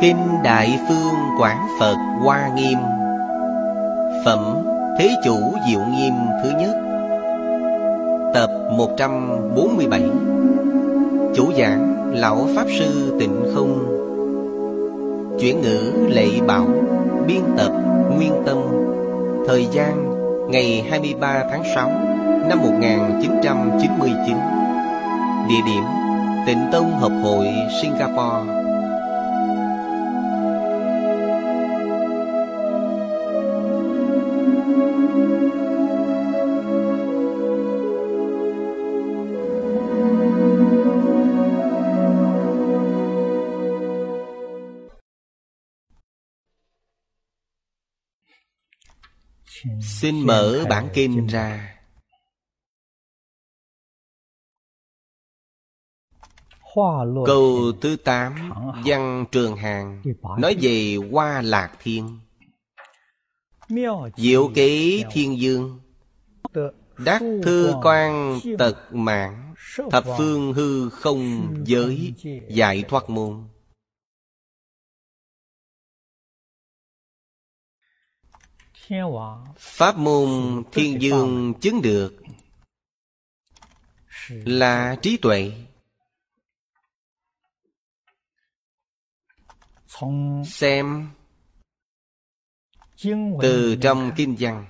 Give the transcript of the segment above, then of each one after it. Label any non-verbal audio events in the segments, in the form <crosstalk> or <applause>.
Kinh Đại Phương Quảng Phật Hoa Nghiêm Phẩm Thế Chủ Diệu Nghiêm thứ nhất Tập 147 Chủ giảng Lão Pháp Sư Tịnh Không Chuyển ngữ Lệ Bảo Biên tập Nguyên Tâm Thời gian ngày 23 tháng 6 năm 1999 Địa điểm Tịnh Tông Hợp hội Singapore Xin mở bản kinh ra Câu thứ tám Văn Trường Hàng Nói về Hoa Lạc Thiên Diệu ký Thiên Dương Đắc thư quan tật mạng Thập phương hư không giới Giải thoát môn Pháp môn thiên dương chứng được Là trí tuệ Xem Từ trong kinh văn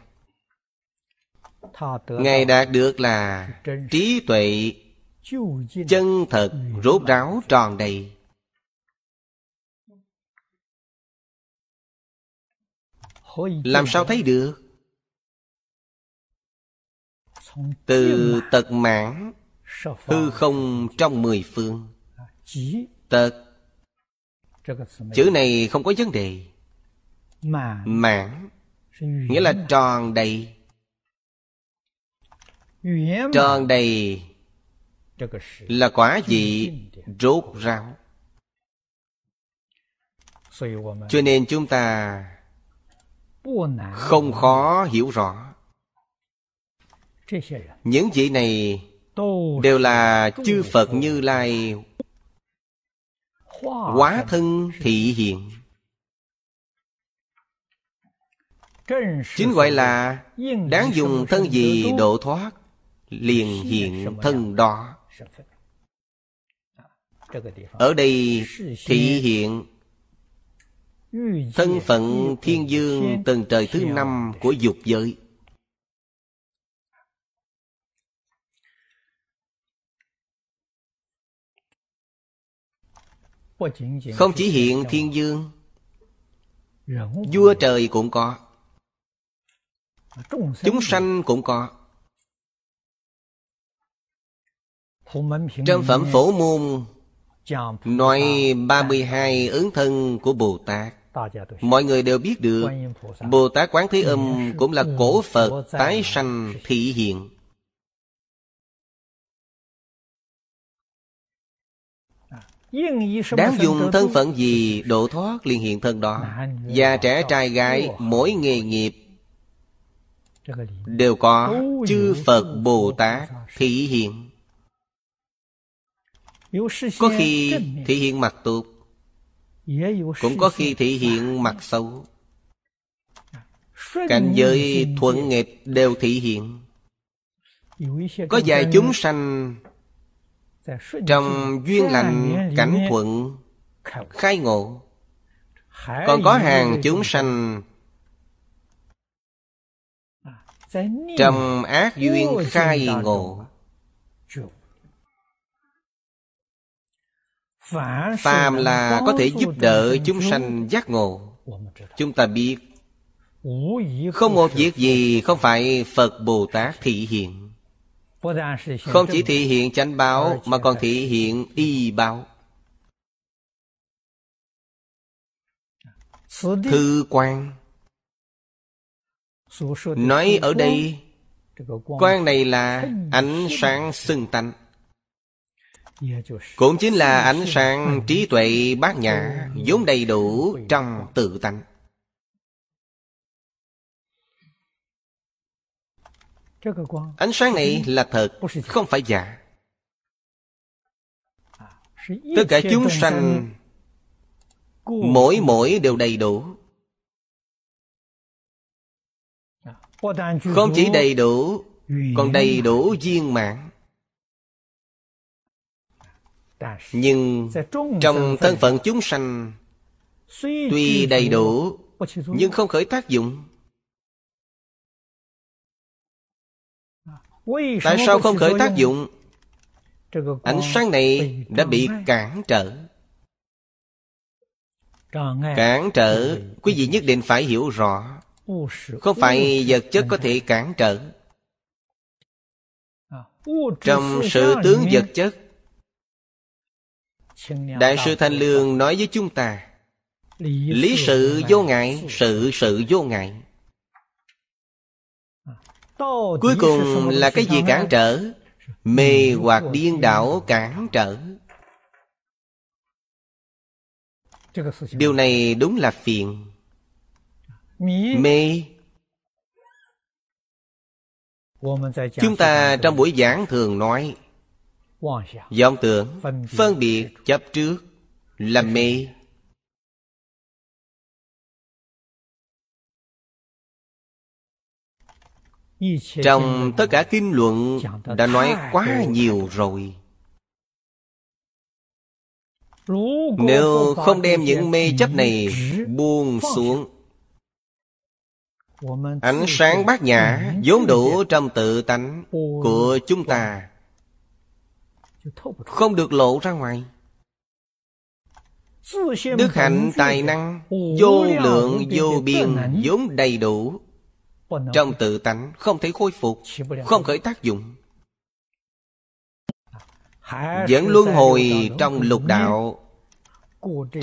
Ngài đạt được là trí tuệ chân thật rốt ráo tròn đầy làm sao thấy được từ tật mãn hư không trong mười phương à, tật chữ này không có vấn đề mãn nghĩa là tròn đầy tròn đầy là quả vị rốt ráo cho nên chúng ta không khó hiểu rõ những vị này đều là chư phật như lai hóa thân thị hiện chính gọi là đáng dùng thân gì độ thoát liền hiện thân đó ở đây thị hiện thân phận thiên dương tầng trời thứ năm của dục giới không chỉ hiện thiên dương vua trời cũng có chúng sanh cũng có trong phẩm phổ môn nói hai ứng thân của Bồ Tát mọi người đều biết được bồ tát quán thế âm cũng là cổ phật tái sanh thị hiện à, Đáng dùng thân phận gì độ thoát liền hiện thân đó Già trẻ trai gái mỗi nghề nghiệp Đều có chư Phật Bồ Tát thị hiện Có khi thị hiện mặt tục cũng có khi thể hiện mặt xấu cảnh giới thuận nghịch đều thể hiện có vài chúng sanh trong duyên lành cảnh thuận khai ngộ còn có hàng chúng sanh à, trong ác duyên khai ngộ phàm là có thể giúp đỡ chúng sanh giác ngộ chúng ta biết không một việc gì không phải phật bồ tát thị hiện không chỉ thị hiện chánh báo mà còn thị hiện y báo thư quan nói ở đây quan này là ánh sáng xưng tánh Dạ, cũng chính là ánh sáng trí tuệ bát nhã vốn đầy đủ trong tự tánh ánh sáng này là thật không phải giả à, tất cả chúng sanh mỗi mỗi đều đầy đủ à, không chỉ đầy đủ còn đầy đủ viên mạng nhưng trong thân phận chúng sanh tuy đầy đủ nhưng không khởi tác dụng à, tại sao không khởi tác dụng ánh sáng này đã bị cản trở cản trở quý vị nhất định phải hiểu rõ không phải vật chất có thể cản trở à, trong sự tướng vật chất đại sư thanh lương nói với chúng ta lý sự vô ngại sự sự vô ngại à, cuối cùng là cái gì cản trở mê hoặc điên đảo cản trở điều này đúng là phiền mê chúng ta trong buổi giảng thường nói vọng tưởng phân biệt chấp trước là mê trong tất cả kinh luận đã nói quá nhiều rồi nếu không đem những mê chấp này buông xuống Ánh sáng bát nhã vốn đủ trong tự tánh của chúng ta không được lộ ra ngoài đức hạnh tài năng vô lượng vô biên vốn đầy đủ trong tự tánh không thể khôi phục không khởi tác dụng vẫn luân hồi trong lục đạo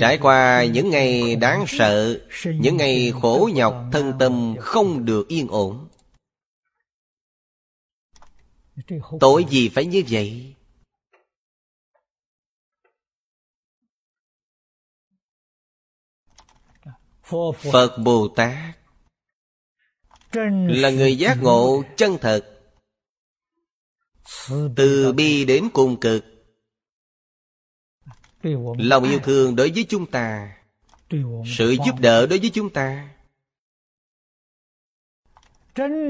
trải qua những ngày đáng sợ những ngày khổ nhọc thân tâm không được yên ổn tội gì phải như vậy phật bồ tát là người giác ngộ chân thật từ bi đến cùng cực lòng yêu thương đối với chúng ta sự giúp đỡ đối với chúng ta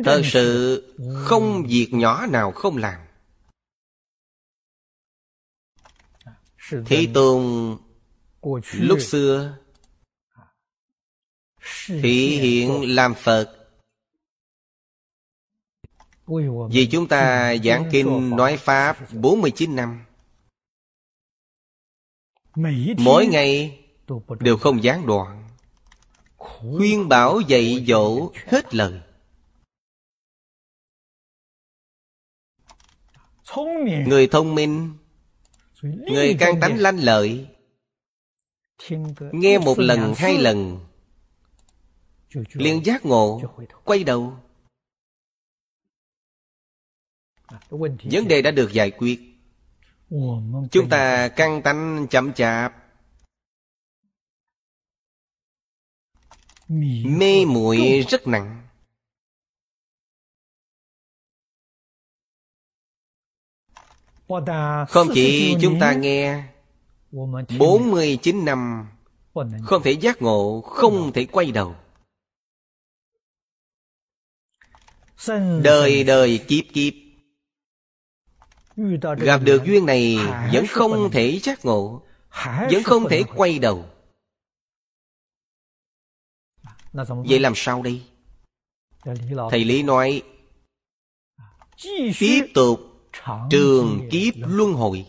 thật sự không việc nhỏ nào không làm thế tôn lúc xưa Thị hiện làm Phật Vì chúng ta giảng kinh nói Pháp 49 năm Mỗi ngày đều không gián đoạn Khuyên bảo dạy dỗ hết lời Người thông minh Người can tánh lanh lợi Nghe một lần hai lần liền giác ngộ quay đầu à, vấn đề đã được giải quyết chúng ta căng tánh chậm chạp mê muội rất nặng Không chỉ chúng ta nghe 49 năm Không thể giác ngộ Không thể quay đầu đời đời kiếp kiếp gặp được duyên này vẫn không thể giác ngộ vẫn không thể quay đầu vậy làm sao đây thầy lý nói tiếp tục trường kiếp luân hồi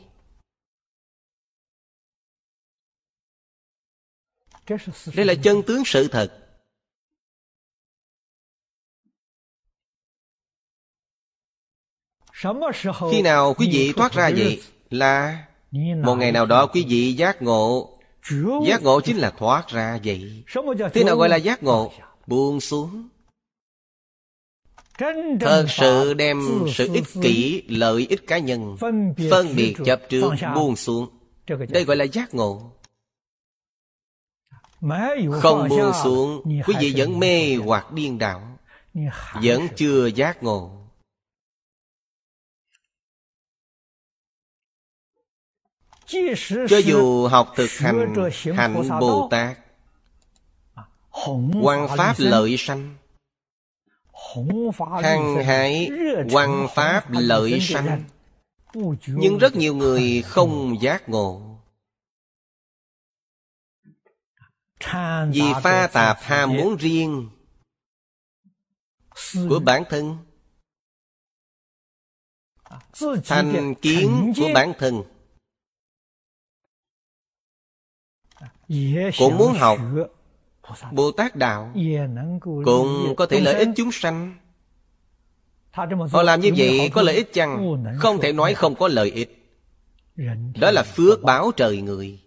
đây là chân tướng sự thật khi nào quý vị thoát ra vậy là một ngày nào đó quý vị giác ngộ giác ngộ chính là thoát ra vậy thế nào gọi là giác ngộ buông xuống thật sự đem sự ích kỷ lợi ích cá nhân phân biệt chập trước buông xuống đây gọi là giác ngộ không buông xuống quý vị vẫn mê hoặc điên đảo vẫn chưa giác ngộ Cho dù học thực hành hạnh Bồ Tát Quan Pháp lợi sanh Hăng hải quan Pháp lợi sanh Nhưng rất nhiều người không giác ngộ Vì pha tạp ham muốn riêng Của bản thân Thành kiến của bản thân cũng muốn học bồ tát đạo cũng có thể lợi ích chúng sanh họ làm như vậy có lợi ích chăng không thể nói không có lợi ích đó là phước báo trời người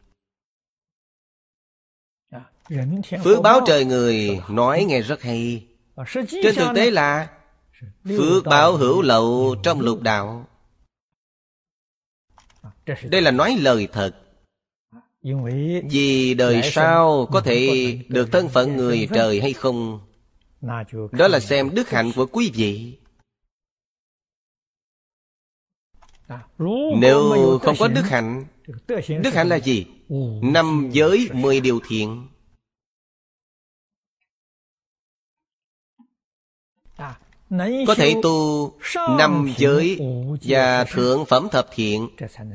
phước báo trời người nói nghe rất hay trên thực tế là phước báo hữu lậu trong lục đạo đây là nói lời thật vì đời sau có thể được thân phận người trời hay không đó là xem đức hạnh của quý vị à, nếu không có đức hạnh đức hạnh là gì năm giới mười điều thiện à, có thể tu năm giới và thượng phẩm thập thiện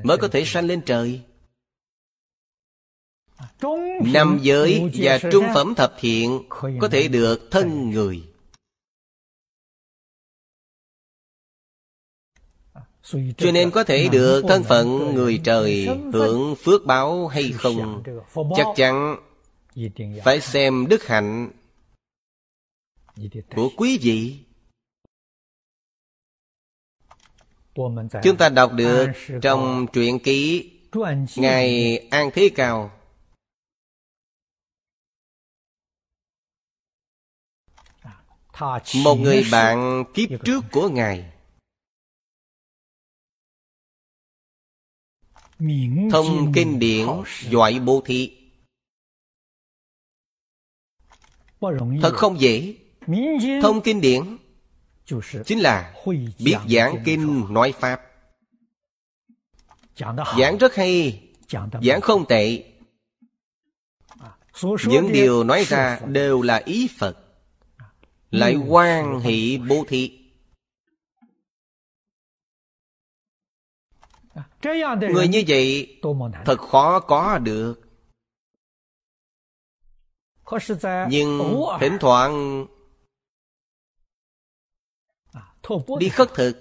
mới có thể sanh lên trời năm giới và trung phẩm thập thiện Có thể được thân người Cho nên có thể được thân phận người trời Hưởng phước báo hay không Chắc chắn Phải xem đức hạnh Của quý vị Chúng ta đọc được trong truyện ký Ngài An Thế Cao một người bạn kiếp trước của ngài thông kinh điển doại bố thị thật không dễ thông kinh điển chính là biết giảng kinh nói pháp giảng rất hay giảng không tệ à, những điều nói ra đều là ý phật lại quan ừ. hệ bố thí người như vậy thật khó có được nhưng thỉnh thoảng đi khất thực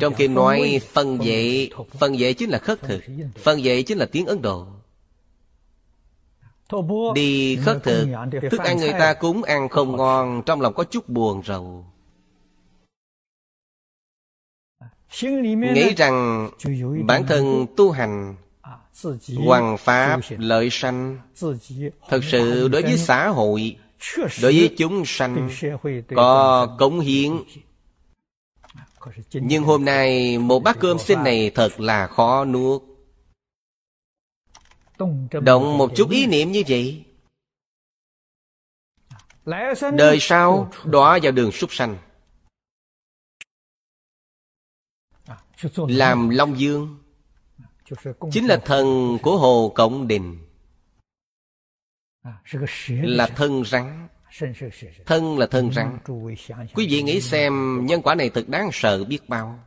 trong kim nói phân vệ phân vệ chính là khất thực phân vệ chính là tiếng ấn độ Đi khất thực Thức ăn người ta cúng ăn không ngon Trong lòng có chút buồn rầu Nghĩ rằng bản thân tu hành à, Hoàng Pháp lợi sanh Thật sự đối với xã hội Đối với chúng sanh Có cống hiến à, Nhưng hôm nay một bát cơm xin này thật là khó nuốt Động một chút ý niệm như vậy Đời sau đọa vào đường súc sanh à, Làm Long Dương à, Chính là thần của Hồ Cộng Đình à, Là thân rắn Thân là thân rắn Quý vị nghĩ xem nhân quả này thật đáng sợ biết bao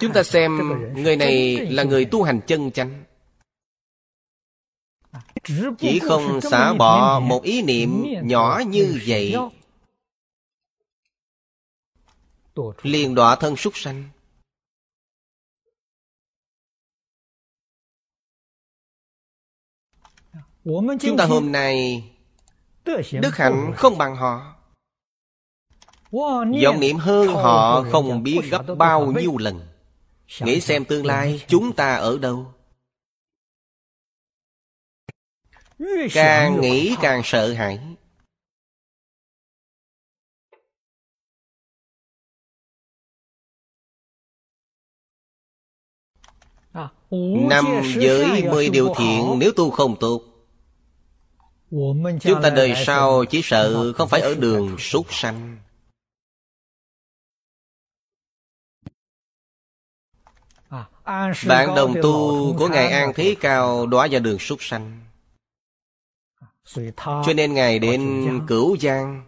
Chúng ta xem người này là người tu hành chân chánh chỉ không xả bỏ một ý niệm nhỏ như vậy liền đọa thân súc sanh chúng ta hôm nay đức hạnh không bằng họ vọng niệm hơn họ không biết gấp bao nhiêu lần nghĩ xem tương lai chúng ta ở đâu càng nghĩ càng sợ hãi à, Năm giới mười điều thiện nếu tu không tốt Chúng ta đời sau chỉ sợ không phải ở đường súc sanh à, Bạn đồng tu của Ngài An Thế Cao đóa vào đường súc sanh cho nên Ngài đến Cửu Giang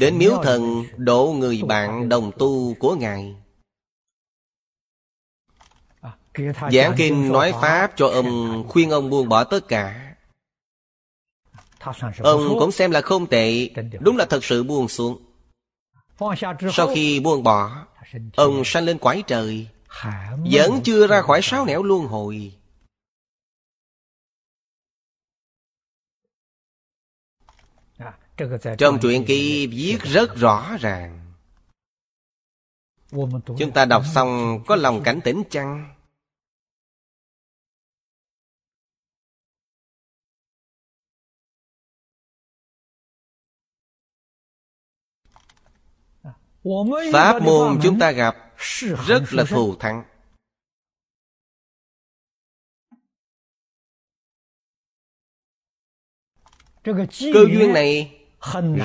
Đến miếu thần độ người bạn đồng tu của Ngài à, Giảng kinh nói Pháp cho ông Khuyên ông buông bỏ tất cả Ông cũng xem là không tệ Đúng là thật sự buông xuống Sau khi buông bỏ Ông sanh lên quái trời Vẫn chưa ra khỏi sáu nẻo luân hồi Trong truyện ký viết rất rõ ràng Chúng ta đọc xong có lòng cảnh tỉnh chăng? Pháp môn chúng ta gặp rất là thù thắng Cơ duyên này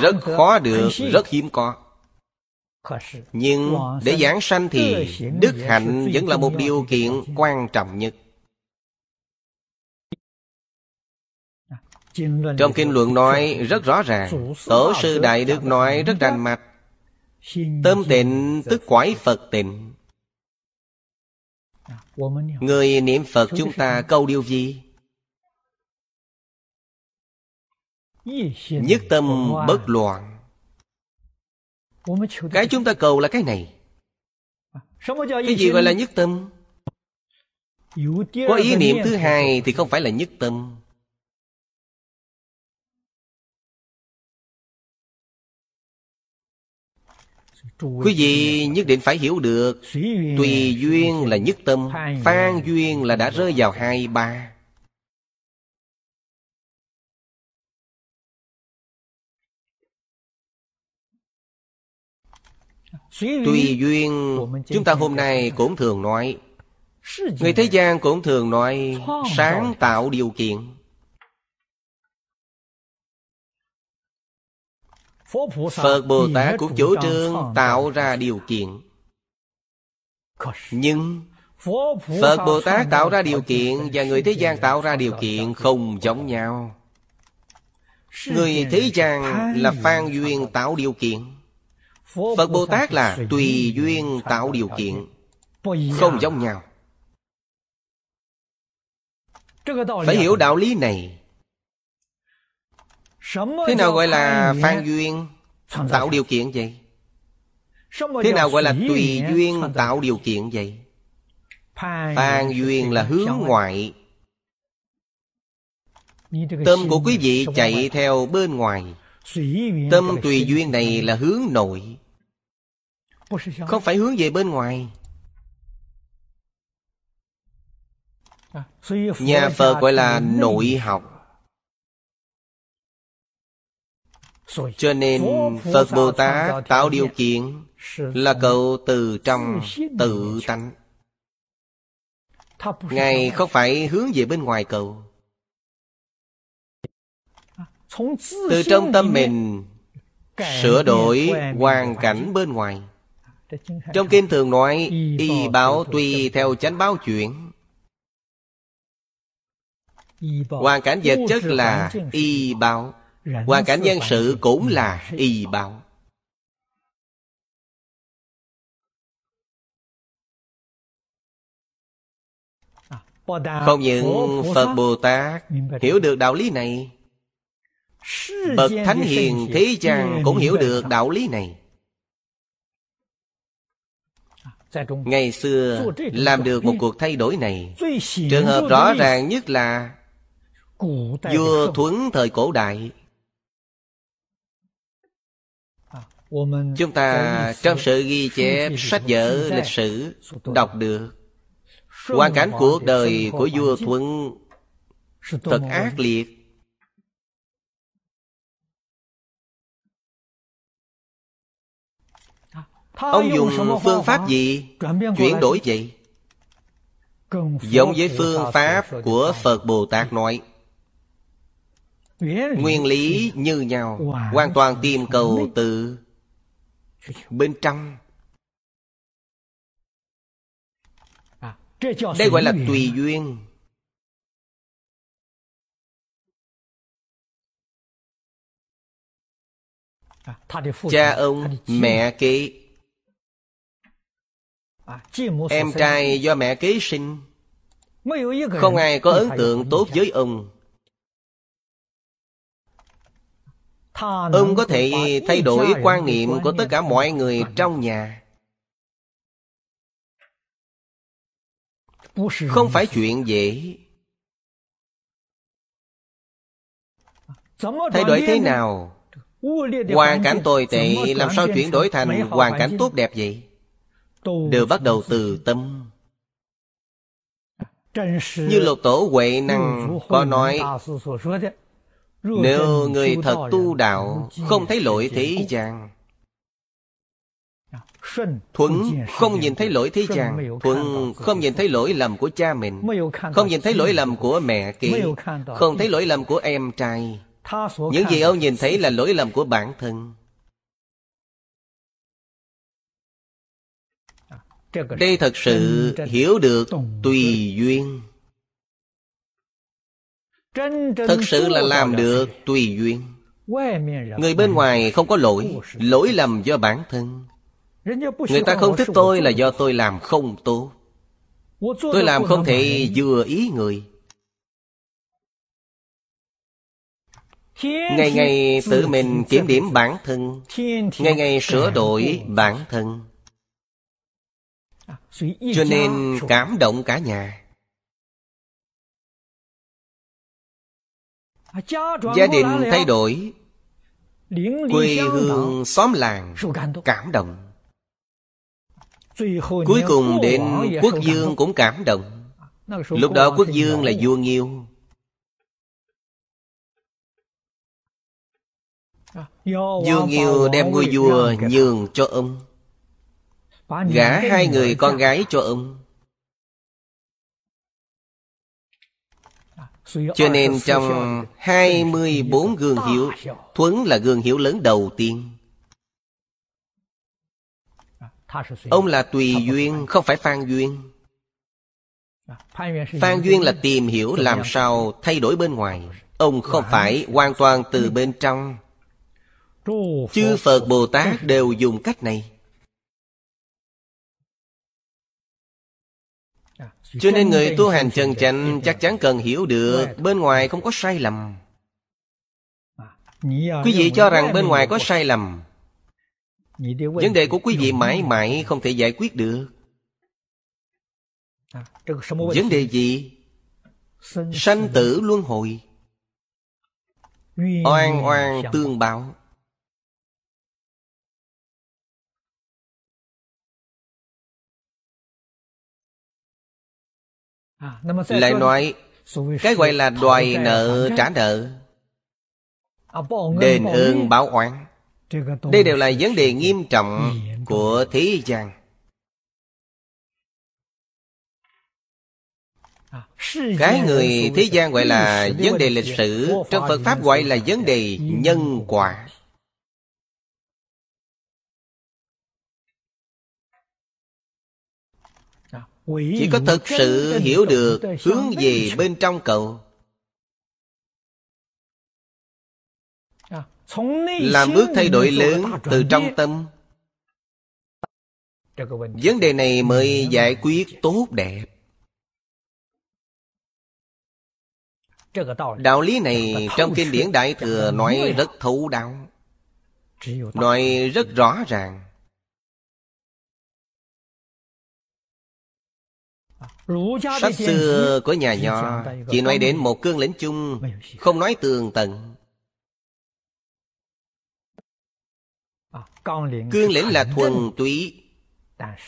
rất khó được rất hiếm có nhưng để giảng sanh thì đức hạnh vẫn là một điều kiện quan trọng nhất trong kinh luận nói rất rõ ràng tổ sư đại đức nói rất rành mạch tâm tịnh tức quải phật tịnh à, người niệm phật chúng ta câu điều gì Nhất tâm bất loạn Cái chúng ta cầu là cái này Cái gì gọi là nhất tâm Có ý niệm thứ hai thì không phải là nhất tâm Quý vị nhất định phải hiểu được Tùy duyên là nhất tâm Phan duyên là đã rơi vào hai ba Tùy duyên Chúng ta hôm nay cũng thường nói Người thế gian cũng thường nói Sáng tạo điều kiện Phật Bồ Tát cũng chủ trương tạo ra điều kiện Nhưng Phật Bồ Tát tạo ra điều kiện Và người thế gian tạo ra điều kiện không giống nhau Người thế gian là phan duyên tạo điều kiện Phật Bồ Tát là tùy duyên tạo điều kiện Không giống nhau Phải hiểu đạo lý này Thế nào gọi là phan duyên Tạo điều kiện vậy Thế nào gọi là tùy duyên tạo điều kiện vậy Phan duyên là hướng ngoại Tâm của quý vị chạy theo bên ngoài Tâm tùy duyên này là hướng nội không phải hướng về bên ngoài à, Nhà Phật gọi là nội học Cho nên Phật Bồ Tát tạo điều kiện Là cầu từ trong tự tánh Ngài không phải hướng về bên ngoài cầu. À, từ trong tâm mình Sửa đổi hoàn cảnh bên ngoài trong kinh thường nói Y báo tùy theo chánh báo chuyển Hoàn cảnh vật chất là y báo Hoàn cảnh nhân sự cũng là y báo à, Không những Phật Bồ Tát hiểu được đạo lý này Bậc Thánh Hiền Thế gian cũng hiểu được đạo lý này Ngày xưa làm được một cuộc thay đổi này Trường hợp rõ ràng nhất là Vua Thuấn thời cổ đại à, Chúng ta trong sự ghi chép sách vở lịch sử Đọc được Hoàn cảnh cuộc đời của vua Thuấn Thật ác liệt Ông dùng phương pháp gì chuyển đổi vậy? Giống với phương pháp của Phật Bồ Tát nói Nguyên lý như nhau Hoàn toàn tìm cầu từ bên trong à, Đây gọi là tùy duyên à, Cha ông, mẹ kế À, em trai do mẹ kế sinh Không ai có ấn tượng tốt với ông Ông có thể thay đổi quan niệm của tất cả mọi người trong nhà Không phải chuyện dễ Thay đổi thế nào Hoàn cảnh tồi tệ làm sao chuyển đổi thành hoàn cảnh tốt đẹp vậy đều bắt đầu từ tâm như lục tổ huệ năng có nói nếu người thật tu đạo không thấy à, lỗi thế gian Thuận không nhìn thấy lỗi thế gian Thuận không nhìn thấy lỗi lầm của cha mình Không nhìn thấy lỗi lầm của mẹ kỳ, Không thấy lỗi lầm của em trai Những gì ông nhìn thấy là lỗi lầm của bản thân đây thật sự hiểu được tùy duyên thật sự là làm được tùy duyên người bên ngoài không có lỗi lỗi lầm do bản thân người ta không thích tôi là do tôi làm không tốt tôi làm không thể vừa ý người ngày ngày tự mình kiểm điểm bản thân ngày ngày sửa đổi bản thân cho nên cảm động cả nhà gia đình thay đổi quê hương xóm làng cảm động cuối cùng đến quốc dương cũng cảm động lúc đó quốc dương là vua nghiêu à, vua nghiêu đem ngôi vua nhường cho ông gả hai người con gái cho ông à, cho nên trong hai mươi bốn gương hiệu Thuấn là gương hiệu lớn đầu tiên à, Ông là tùy duyên Không phải phan duyên à, Phan duyên là tìm hiểu làm sao thay đổi bên ngoài Ông không phải hoàn toàn từ bên trong Chư Phật Bồ Tát đều dùng cách này Cho nên người tu hành trần chánh chắc chắn cần hiểu được bên ngoài không có sai lầm. À, à, quý vị cho rằng bên ngoài có sai lầm Vấn đề của quý vị mãi mãi không thể giải quyết được à, Vấn đề gì? Sanh tử luân hồi Oan oan tương báo À, Lại nói Cái gọi là đòi nợ trả nợ Đền ơn báo oán Đây đều là vấn đề nghiêm trọng của thế gian à, Cái người thế gian gọi là vấn đề lịch sử Trong Phật Pháp gọi là vấn đề nhân quả chỉ có thật sự hiểu được hướng về bên trong cậu à, làm bước thay đổi lớn từ trong tâm vấn đề này mới giải quyết tốt đẹp đạo lý này trong kinh điển đại thừa nói rất thấu đáo nói rất rõ ràng Sách xưa của nhà Nho chỉ nói đến một cương lĩnh chung, không nói tường tận. À, cương lĩnh là thuần túy,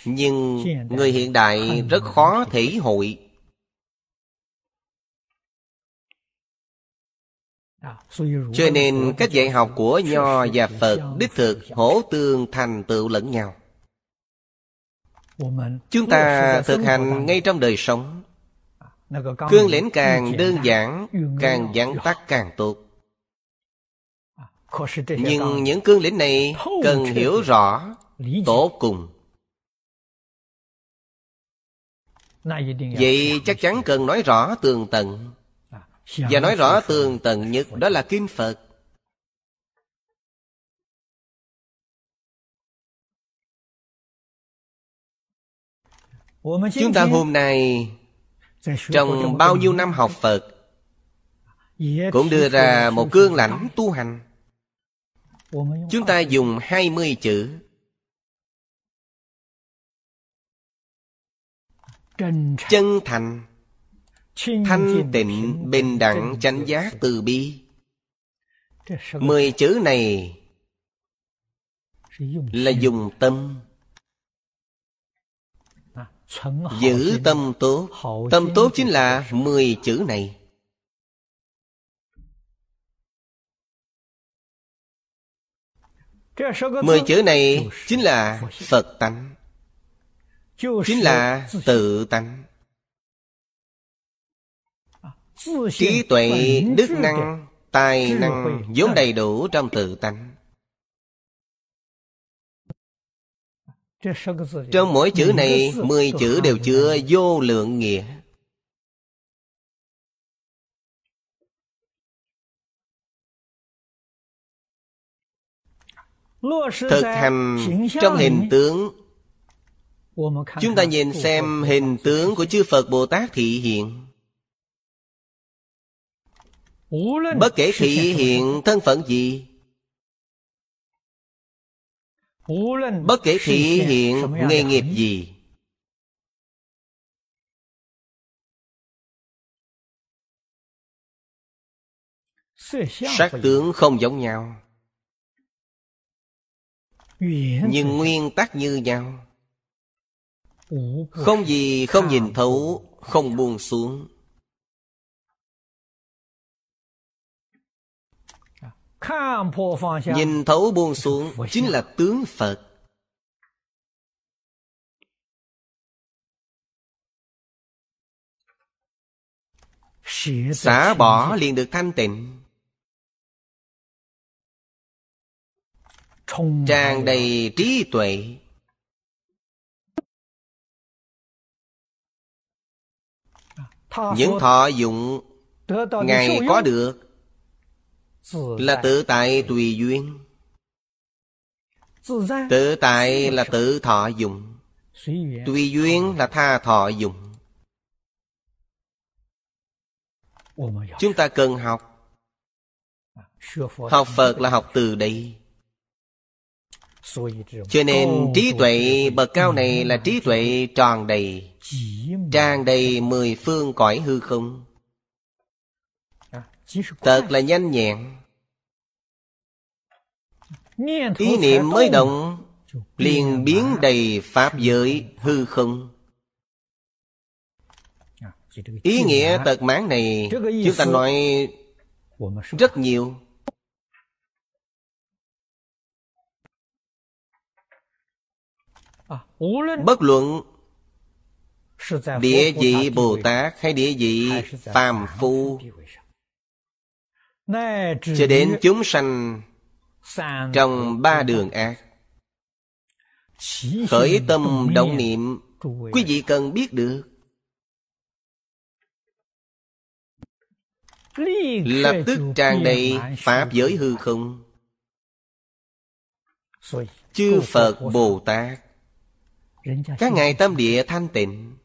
nhưng người hiện đại rất khó thể hội. À, cho nên cách dạy học của Nho và Phật đích thực hỗ tương thành tựu lẫn nhau chúng ta thực hành ngay trong đời sống cương lĩnh càng đơn giản càng giản tắt càng tốt à, nhưng những cương lĩnh này cần hiểu rõ tốt cùng vậy chắc chắn cần nói rõ tường tận à, và nói rõ tường tận nhất đó là kinh phật chúng ta hôm nay trong bao nhiêu năm học phật cũng đưa ra một cương lãnh tu hành chúng ta dùng hai mươi chữ chân thành thanh tịnh bình đẳng chánh giác từ bi mười chữ này là dùng tâm Giữ tâm tốt Tâm tốt chính là 10 chữ này Mười chữ này chính là Phật tánh Chính là tự tánh Trí tuệ, đức năng, tài năng vốn đầy đủ trong tự tánh Trong mỗi chữ này Mười chữ đều chứa vô lượng nghĩa Thực hành trong hình tướng Chúng ta nhìn xem hình tướng của chư Phật Bồ Tát thị hiện Bất kể thị hiện thân phận gì bất kể thị hiện nghề nghiệp gì sắc tướng không giống nhau nhưng nguyên tắc như nhau không gì không nhìn thấu không buông xuống Nhìn thấu buông xuống chính là tướng Phật Xả bỏ liền được thanh tịnh Tràn đầy trí tuệ Những thọ dụng Ngài có được là tự tại tùy duyên tự tại là tự thọ dụng tùy duyên là tha thọ dụng chúng ta cần học à, học phật là học từ đây cho nên trí tuệ bậc cao này là trí tuệ tròn đầy Tràn đầy mười phương cõi hư không Thật là nhanh nhẹn Ý niệm mới động liền biến đầy pháp giới hư không Ý nghĩa tật mãn này Chúng ta nói rất nhiều Bất luận Địa vị Bồ Tát hay địa vị Phàm Phu cho đến chúng sanh trong ba đường ác khởi tâm động niệm quý vị cần biết được lập tức tràn đầy pháp giới hư không chư phật bồ tát các ngài tâm địa thanh tịnh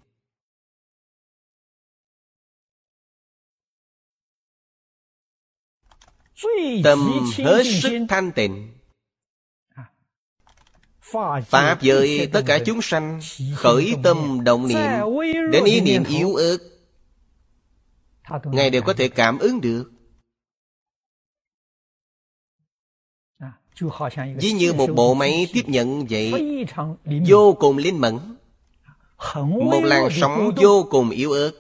Tâm hết sức thanh tịnh Pháp giới tất cả chúng sanh Khởi tâm động niệm Đến ý niệm yếu ớt Ngài đều có thể cảm ứng được Ví như một bộ máy tiếp nhận vậy Vô cùng linh mẫn Một làn sóng vô cùng yếu ớt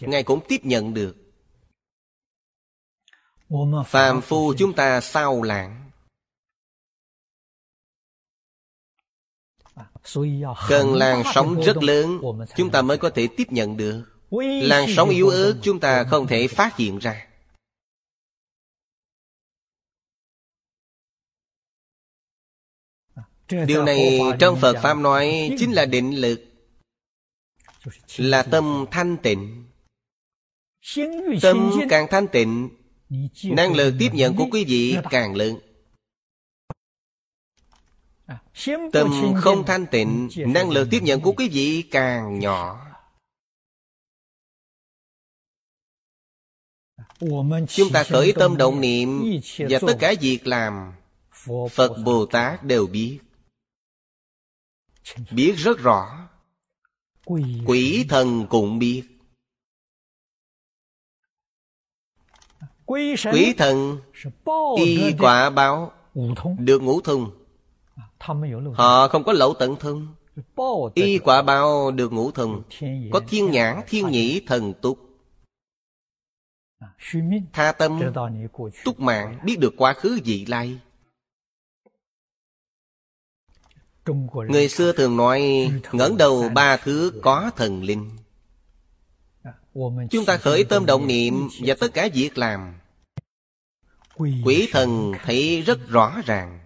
Ngài cũng tiếp nhận được phàm phu chúng ta sao lãng cần làn sóng rất lớn chúng ta mới có thể tiếp nhận được làn sóng yếu ớt chúng ta không thể phát hiện ra điều này trong phật pháp nói chính là định lực là tâm thanh tịnh tâm càng thanh tịnh năng lực tiếp nhận của quý vị càng lớn à, tâm không thanh tịnh năng lực tiếp nhận của quý vị càng nhỏ à, chúng ta khởi tâm động niệm và tất cả việc làm phật bồ tát đều biết biết rất rõ quỷ thần cũng biết quỷ thần y quả báo được ngũ thông họ không có lậu tận thông y quả báo được ngũ thông có thiên nhãn thiên nhĩ thần túc tha tâm túc mạng biết được quá khứ vị lai người xưa thường nói ngẩng đầu ba thứ có thần linh Chúng ta khởi tâm động niệm Và tất cả việc làm Quỷ thần thấy rất rõ ràng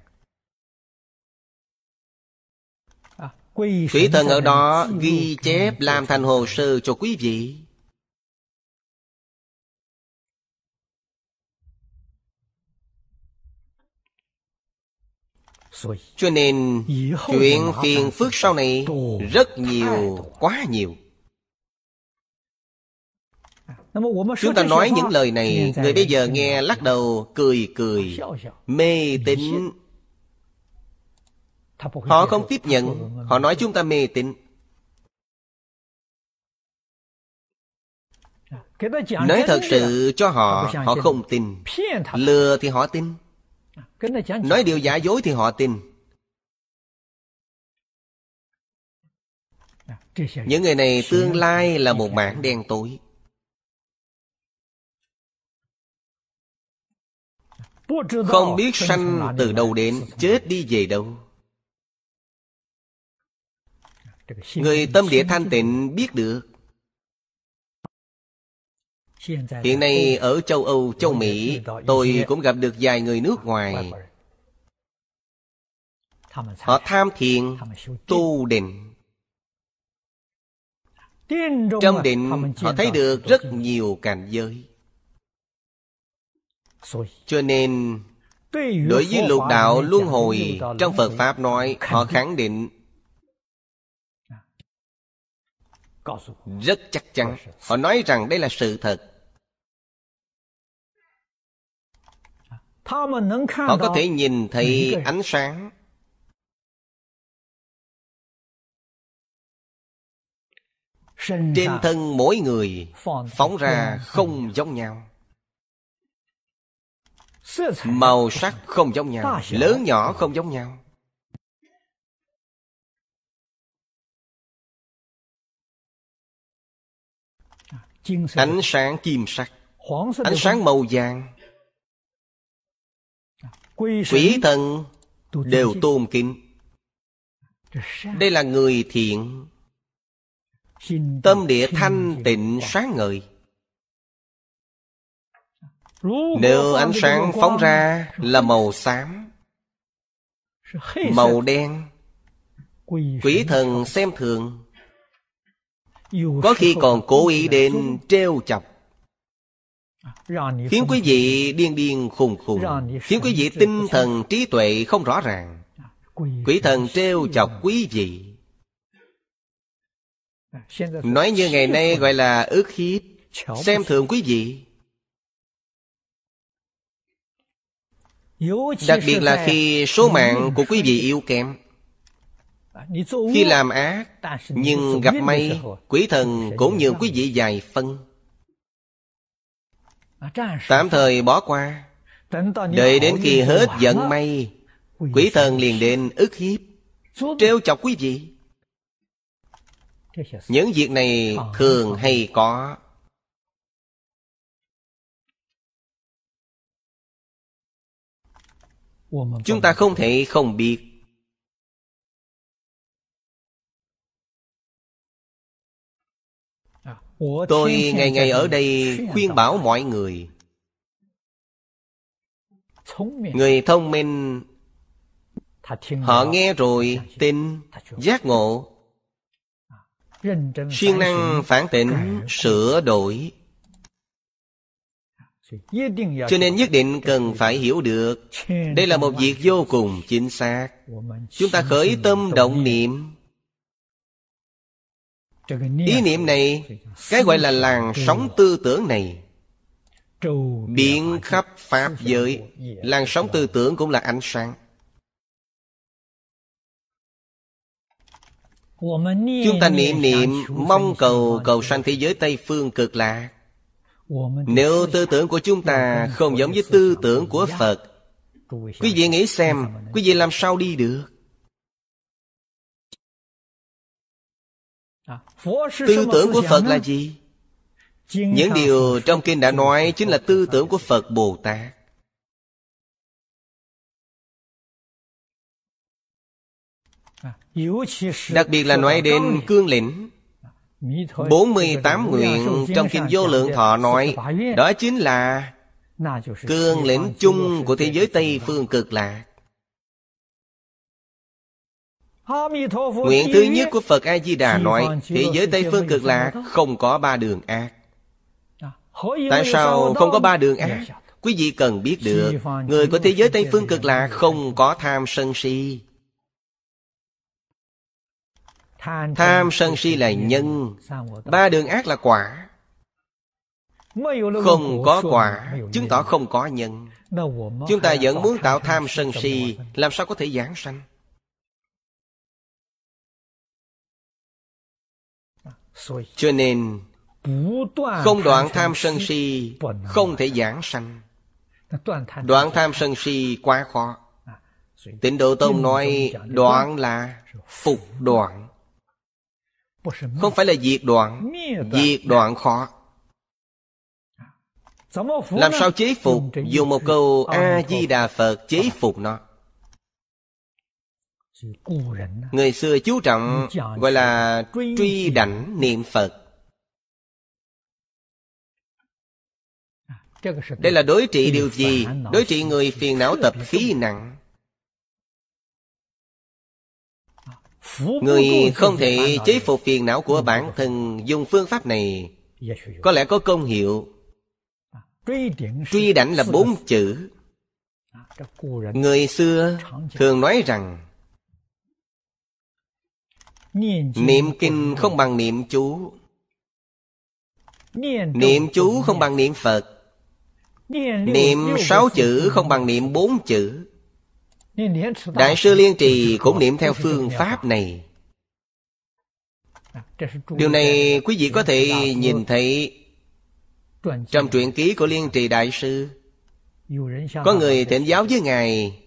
à, Quỷ thần ở đó ghi chép làm thành hồ sơ cho quý vị Cho nên chuyện phiền phức sau này rất nhiều, quá nhiều Chúng ta nói những lời này Người bây giờ nghe lắc đầu cười cười Mê tín Họ không tiếp nhận Họ nói chúng ta mê tín Nói thật sự cho họ Họ không tin Lừa thì họ tin Nói điều giả dối thì họ tin Những người này tương lai là một mảng đen tối không biết sanh từ đâu đến chết đi về đâu người tâm địa thanh tịnh biết được hiện nay ở châu âu châu mỹ tôi cũng gặp được vài người nước ngoài họ tham thiền tu định trong định họ thấy được rất nhiều cảnh giới cho nên Đối với lục đạo luân hồi Trong Phật Pháp nói Họ khẳng định Rất chắc chắn Họ nói rằng đây là sự thật Họ có thể nhìn thấy ánh sáng Trên thân mỗi người Phóng ra không giống nhau Màu sắc không giống nhau Lớn nhỏ không giống nhau Ánh sáng kim sắc Ánh sáng màu vàng Quỷ thần đều tôn kính Đây là người thiện Tâm địa thanh tịnh sáng ngời nếu ánh sáng phóng ra là màu xám Màu đen Quỷ thần xem thường Có khi còn cố ý đến treo chọc Khiến quý vị điên điên khùng khùng Khiến quý vị tinh thần trí tuệ không rõ ràng Quỷ thần treo chọc quý vị Nói như ngày nay gọi là ước hiếp Xem thường quý vị Đặc biệt là khi số mạng của quý vị yếu kém à, Khi làm ác Nhưng gặp may Quỷ thần cũng nhường quý vị dài phân à, Tạm thời bỏ qua Đợi đến khi hết giận may Quỷ thần liền đến ức hiếp Trêu chọc quý vị Những việc này thường hay có chúng ta không thể không biết tôi ngày ngày ở đây khuyên bảo mọi người người thông minh họ nghe rồi tin giác ngộ siêng năng phản tỉnh sửa đổi cho nên nhất định cần phải hiểu được đây là một việc vô cùng chính xác chúng ta khởi tâm động niệm ý niệm này cái gọi là làn sóng tư tưởng này biến khắp pháp giới làn sóng tư tưởng cũng là ánh sáng chúng ta niệm niệm mong cầu cầu sanh thế giới tây phương cực lạc nếu tư tưởng của chúng ta không giống với tư tưởng của Phật Quý vị nghĩ xem Quý vị làm sao đi được Tư tưởng của Phật là gì? Những điều trong kinh đã nói Chính là tư tưởng của Phật Bồ Tát Đặc biệt là nói đến cương lĩnh 48 nguyện trong Kinh Vô Lượng Thọ nói Đó chính là Cương lĩnh chung của thế giới Tây Phương cực lạc Nguyện thứ nhất của Phật A-di-đà nói Thế giới Tây Phương cực lạc không có ba đường ác à, Tại sao không có ba đường dạ. ác? Quý vị cần biết được Người của thế giới Tây Phương cực lạc không có tham sân si Tham sân si là nhân Ba đường ác là quả Không có quả Chứng tỏ không có nhân Chúng ta vẫn muốn tạo tham sân si Làm sao có thể giảng sanh Cho nên Không đoạn tham sân si Không thể giảng sanh Đoạn tham sân si quá khó à, Tịnh Độ Tông nói Đoạn là phục đoạn không phải là diệt đoạn à. Diệt đoạn khó Làm sao chế phục Dùng một câu ờ, A-di-đà Phật chế ờ. phục nó Người xưa chú trọng gọi là truy đảnh niệm Phật à, Đây là đối trị điều gì? Đối trị người phiền não tập khí nặng Người không thể chế phục phiền não của bản thân Dùng phương pháp này Có lẽ có công hiệu Truy đảnh là bốn chữ Người xưa thường nói rằng Niệm kinh không bằng niệm chú Niệm chú không bằng niệm Phật Niệm sáu chữ không bằng niệm bốn chữ Đại sư Liên Trì cũng niệm theo phương pháp này à, Điều này quý vị có thể nhìn thấy Trong truyện ký của Liên Trì Đại Sư Có người thỉnh giáo với Ngài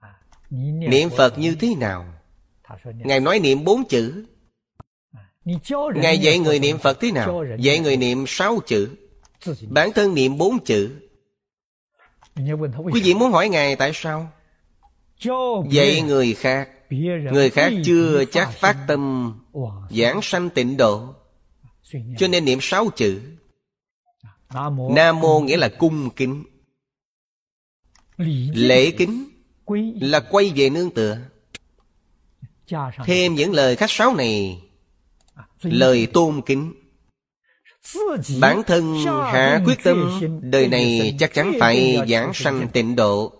à, Niệm Phật như thế nào? Ngài nói niệm bốn chữ à, Ngài dạy người niệm Phật thế nào? Dạy người niệm sáu chữ Bản thân niệm bốn chữ Quý vị muốn hỏi Ngài tại sao? dạy người khác Người khác chưa chắc phát tâm Giảng sanh tịnh độ Cho nên niệm sáu chữ Nam mô nghĩa là cung kính Lễ kính Là quay về nương tựa Thêm những lời khách sáo này à, Lời tôn kính Bản thân hạ quyết tâm Đời này chắc chắn phải giảng sanh tịnh độ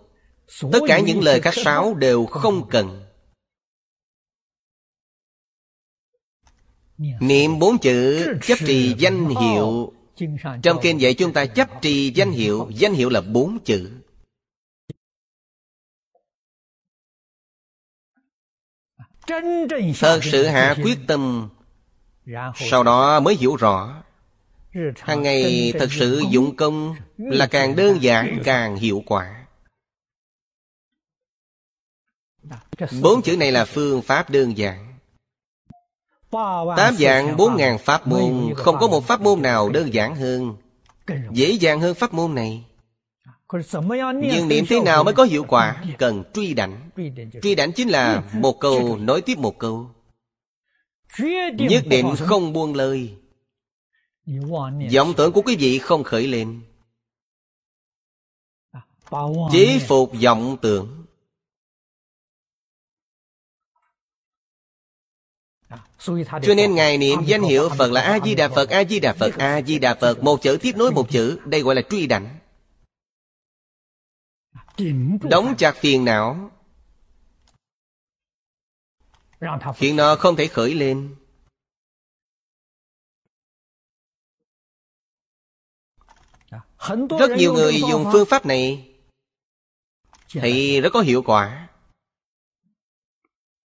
Tất cả những lời khách sáo <laughs> đều không cần Niệm bốn chữ chấp trì danh hiệu Trong kinh dạy chúng ta chấp trì danh hiệu Danh hiệu là bốn chữ Thật sự hạ quyết tâm Sau đó mới hiểu rõ hàng ngày thật sự dụng công là càng đơn giản càng hiệu quả bốn chữ này là phương pháp đơn giản tám dạng bốn ngàn pháp môn không có một pháp môn nào đơn giản hơn dễ dàng hơn pháp môn này nhưng niệm thế nào mới có hiệu quả cần truy đảnh truy đảnh chính là một câu nối tiếp một câu nhất định không buông lời vọng tưởng của quý vị không khởi lên chế phục vọng tưởng cho nên ngài niệm danh hiệu phật là a di đà phật a di đà phật a di đà phật một chữ tiếp nối một chữ đây gọi là truy đảnh đóng chặt phiền não khiến nó không thể khởi lên Rất nhiều người dùng phương pháp này dạ. Thì rất có hiệu quả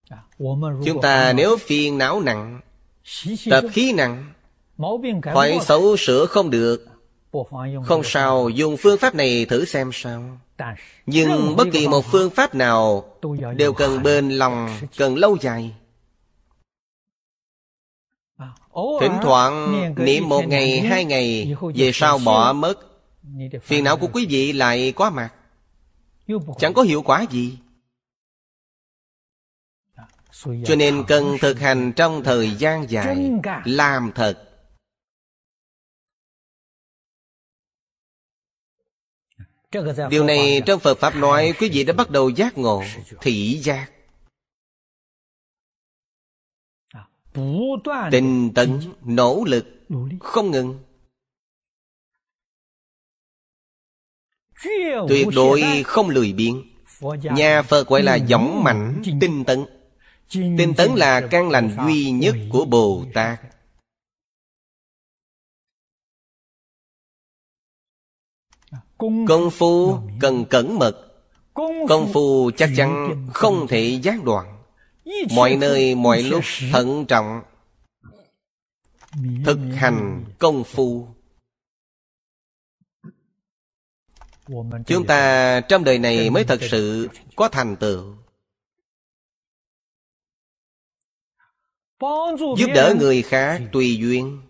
dạ, Chúng ta nếu phiền não nặng Tập khí nặng Hỏi xấu sửa không được Không sao dùng phương pháp này thử xem sao Nhưng bất kỳ một phương pháp nào Đều cần bền lòng Cần lâu dài à, Thỉnh thoảng niệm một ngày hai ngày Về sau bỏ mất phiền não của quý vị lại quá mặt chẳng có hiệu quả gì cho nên cần thực hành trong thời gian dài làm thật điều này trong phật pháp nói quý vị đã bắt đầu giác ngộ thị giác à, tinh tấn nỗ lực không ngừng tuyệt đối không lười biếng nhà phật gọi là dõng mạnh tinh tấn tinh tấn là căn lành duy nhất của bồ tát à, công phu cần cẩn mật công phu chắc chắn không thể gián đoạn mọi nơi mọi lúc thận trọng thực hành công phu chúng ta trong đời này mới thật sự có thành tựu giúp đỡ người khác tùy duyên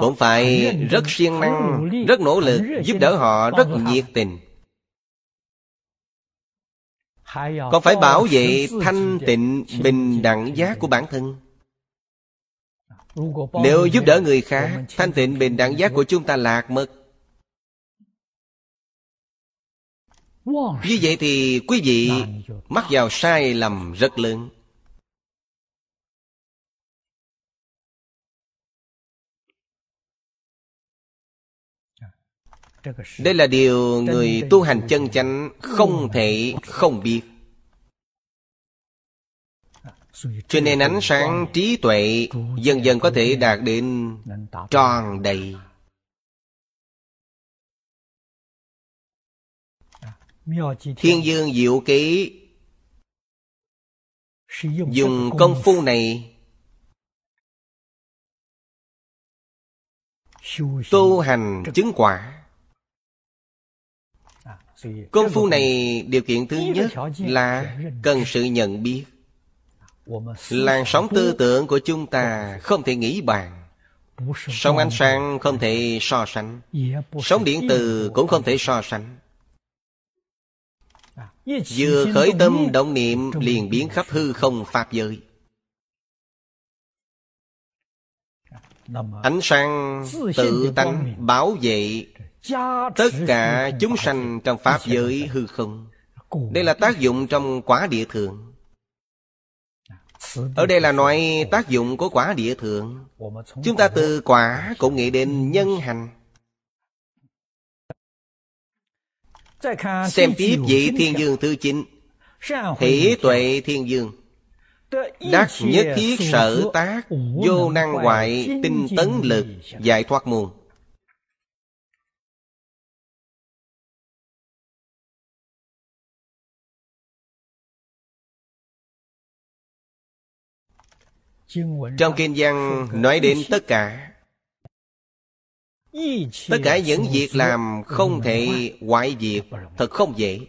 cũng phải rất siêng năng rất nỗ lực giúp đỡ họ rất nhiệt tình còn phải bảo vệ thanh tịnh bình đẳng giá của bản thân nếu giúp đỡ người khác Thanh tịnh bình đẳng giác của chúng ta lạc mất Như vậy thì quý vị Mắc vào sai lầm rất lớn Đây là điều người tu hành chân chánh không thể không biết cho nên ánh sáng trí tuệ dần dần có thể đạt đến tròn đầy thiên dương diệu ký dùng công phu này tu hành chứng quả công phu này điều kiện thứ nhất là cần sự nhận biết làn sóng tư tưởng của chúng ta không thể nghĩ bàn sóng ánh sáng không thể so sánh sóng điện từ cũng không thể so sánh vừa khởi tâm động niệm liền biến khắp hư không pháp giới ánh sáng tự tăng bảo vệ tất cả chúng sanh trong pháp giới hư không đây là tác dụng trong quá địa thượng ở đây là nói tác dụng của quả địa thượng Chúng ta từ quả cũng nghĩ đến nhân hành Xem tiếp vị thiên dương thứ chín Hỷ tuệ thiên dương Đắc nhất thiết sở tác Vô năng hoại tinh tấn lực Giải thoát muôn trong kinh văn nói đến tất cả tất cả những việc làm không thể hoại diệt thật không dễ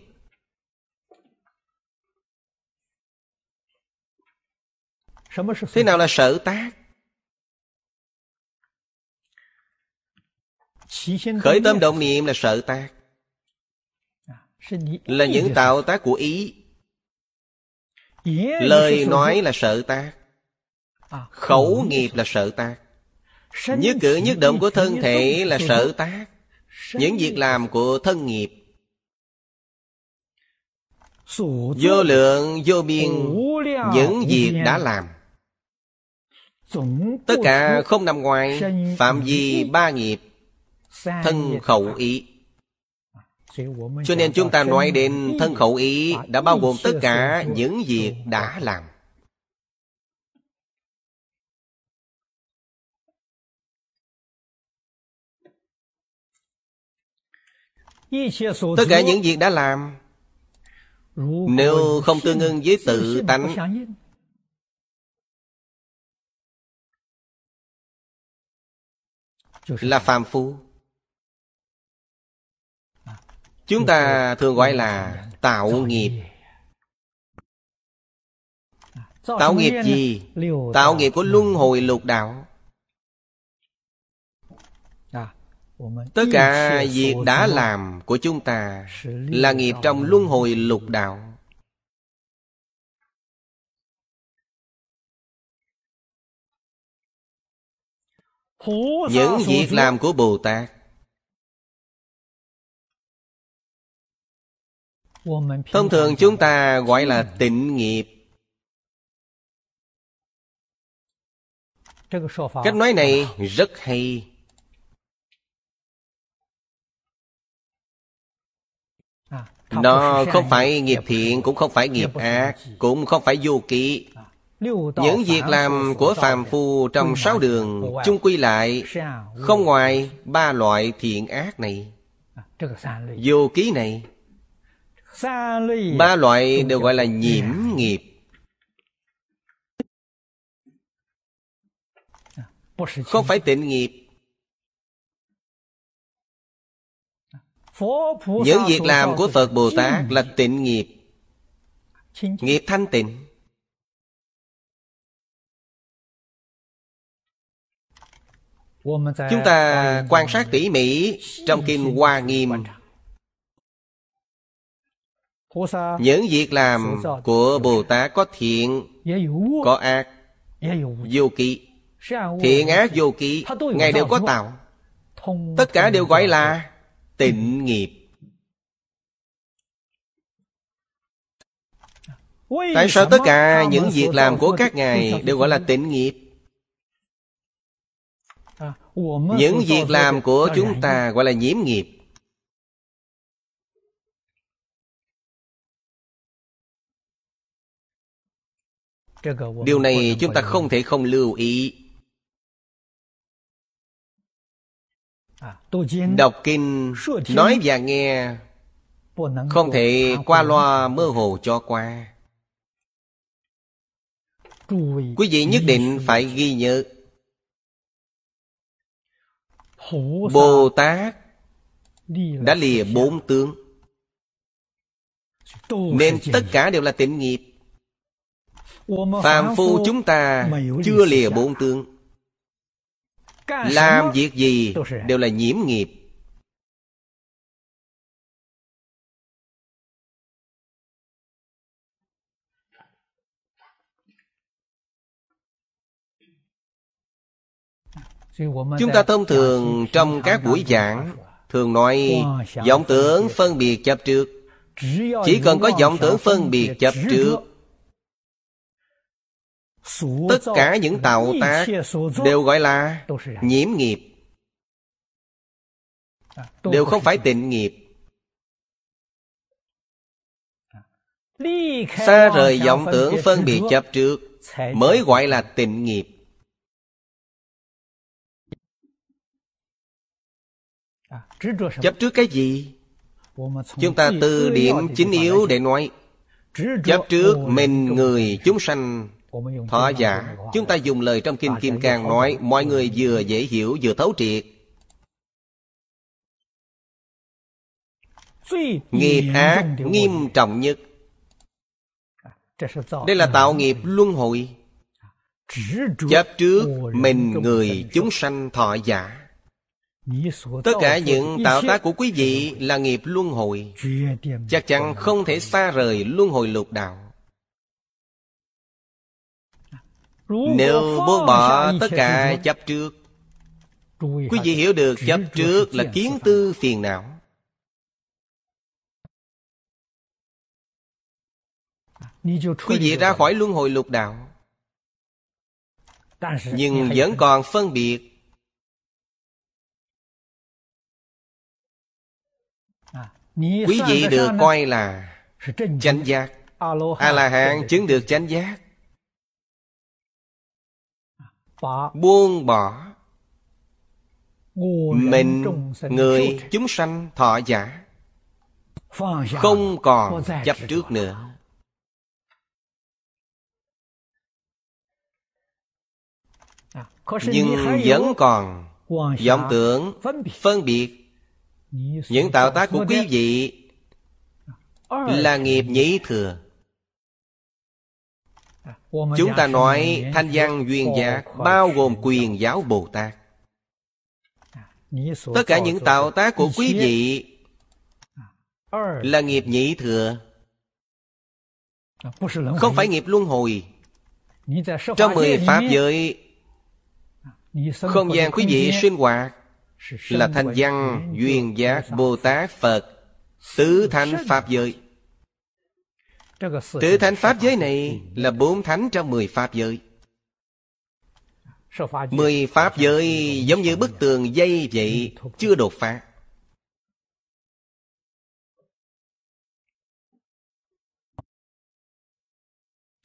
thế nào là sở tác khởi tâm động niệm là sở tác là những tạo tác của ý lời nói là sở tác Ờ. khẩu nghiệp là sợ tác nhất cử nhất động của thân thể là sợ tác những việc làm của thân nghiệp vô lượng vô biên những việc đã làm tất cả không nằm ngoài phạm vi ba nghiệp thân khẩu ý cho nên chúng ta nói đến thân khẩu ý đã bao gồm tất cả những việc đã làm Tất cả những việc đã làm Nếu không tương ưng với tự tánh Là phàm phu Chúng ta thường gọi là tạo nghiệp Tạo nghiệp gì? Tạo nghiệp của luân hồi lục đạo tất cả việc đã làm của chúng ta là nghiệp trong luân hồi lục đạo những việc làm của bồ tát thông thường chúng ta gọi là tịnh nghiệp cách nói này rất hay Nó không phải nghiệp thiện Cũng không phải nghiệp ác Cũng không phải vô kỵ những việc làm của phàm phu trong sáu đường chung quy lại không ngoài ba loại thiện ác này à, vô ký này ba loại đều gọi là nhiễm nghiệp à, không phải tịnh nghiệp Những việc làm của Phật Bồ Tát là tịnh nghiệp Nghiệp thanh tịnh Chúng ta quan sát tỉ mỉ Trong Kinh Hoa Nghiêm Những việc làm của Bồ Tát có thiện dạ Có dạ dạ ác Vô kỵ Thiện ác vô kỵ Ngài đều có tạo Tất cả đều gọi là tịnh nghiệp tại sao tất cả những việc làm của các ngài đều gọi là tịnh nghiệp à, những việc làm của chúng ta gọi là nhiễm nghiệp điều này chúng ta không thể không lưu ý À, Đọc kinh nói và nghe Không thể qua loa mơ hồ cho qua Quý vị nhất định phải ghi nhớ Bồ Tát đã lìa bốn tướng Nên tất cả đều là tịnh nghiệp phàm phu chúng ta chưa lìa bốn tướng làm việc gì đều là nhiễm nghiệp Chúng ta thông thường trong các buổi giảng Thường nói vọng tưởng phân biệt chấp trước Chỉ cần có vọng tưởng phân biệt chấp trước tất cả những tạo tác đều gọi là nhiễm nghiệp đều không phải tịnh nghiệp xa rời vọng tưởng phân biệt chấp trước mới gọi là tịnh nghiệp chấp trước cái gì chúng ta từ điểm chính yếu để nói chấp trước mình người chúng sanh Thọ giả Chúng ta dùng lời trong Kinh Kim Cang nói Mọi người vừa dễ hiểu vừa thấu triệt Nghiệp ác nghiêm trọng nhất à, Đây là tạo nghiệp luân hồi Chấp trước mình người chúng sanh thọ giả Tất cả những tạo tác của quý vị là nghiệp luân hồi Chắc chắn không thể xa rời luân hồi lục đạo Nếu buông bỏ dạ, tất dạ, dạ, cả chấp trước Quý vị hiểu được chấp trước là kiến tư phiền não Quý vị ra khỏi luân hồi lục đạo Nhưng vẫn còn phân biệt à, Quý vị được coi là chánh giác A-la-hán chứng được chánh giác buông bỏ mình người chúng sanh thọ giả không còn chấp trước nữa à, nhưng vẫn còn vọng tưởng phân biệt những tạo tác của quý vị à, là nghiệp nhĩ thừa Chúng ta nói thanh văn duyên giác Bao gồm quyền giáo Bồ Tát à, Tất cả những tạo tác của quý vị à, Là nghiệp nhị thừa à, Không phải nghiệp luân hồi Trong mười Pháp giới Không gian quý vị sinh hoạt Là thanh văn, duyên giác, Bồ Tát, Phật Tứ thánh Pháp giới Tứ thánh Pháp giới này là bốn thánh trong mười Pháp giới Mười Pháp giới giống như bức tường dây vậy Chưa đột phá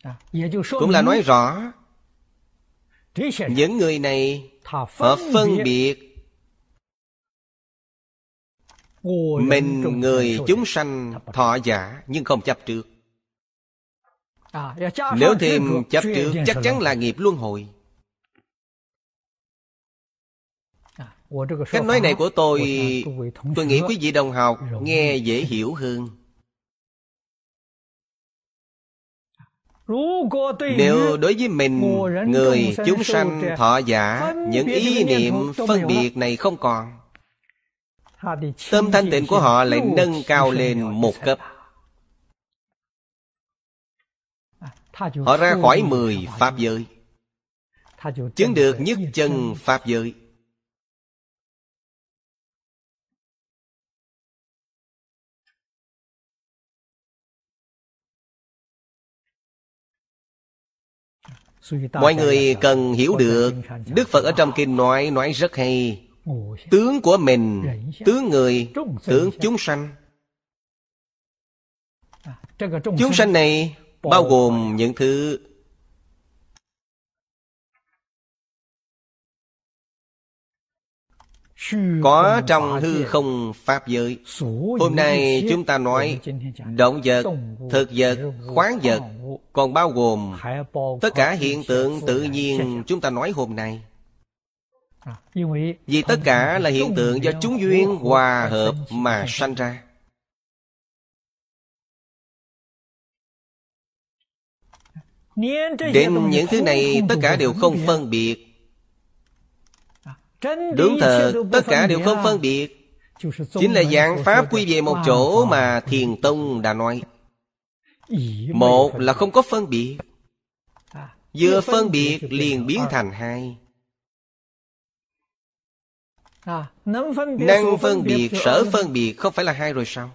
à, Cũng là nói rõ Những người này Họ phân biệt mình người chúng sanh thọ giả nhưng không chấp trước À, Nếu thêm chấp trước chắc chắn là nghiệp luân hồi à, Cách nói này của tôi Tôi nghĩ quý vị đồng học nghe dễ hiểu hơn Nếu đối với mình Người chúng sanh thọ giả Những ý niệm phân biệt này không còn Tâm thanh tịnh của họ lại nâng cao lên một cấp Họ ra khỏi mười Pháp giới Chứng được nhất chân Pháp giới Mọi người cần hiểu được Đức Phật ở trong kinh nói Nói rất hay Tướng của mình Tướng người Tướng chúng sanh à, Chúng sanh này bao gồm những thứ có trong hư không pháp giới hôm nay chúng ta nói động vật thực vật khoáng vật còn bao gồm tất cả hiện tượng tự nhiên chúng ta nói hôm nay à, vì tất cả là hiện tượng do chúng duyên hòa hợp mà sanh ra Đến những thứ này tất cả đều không phân biệt Đúng thật tất cả đều không phân biệt Chính là dạng Pháp quy về một chỗ mà Thiền Tông đã nói Một là không có phân biệt Vừa phân biệt liền biến thành hai Năng phân biệt, sở phân biệt không phải là hai rồi sao?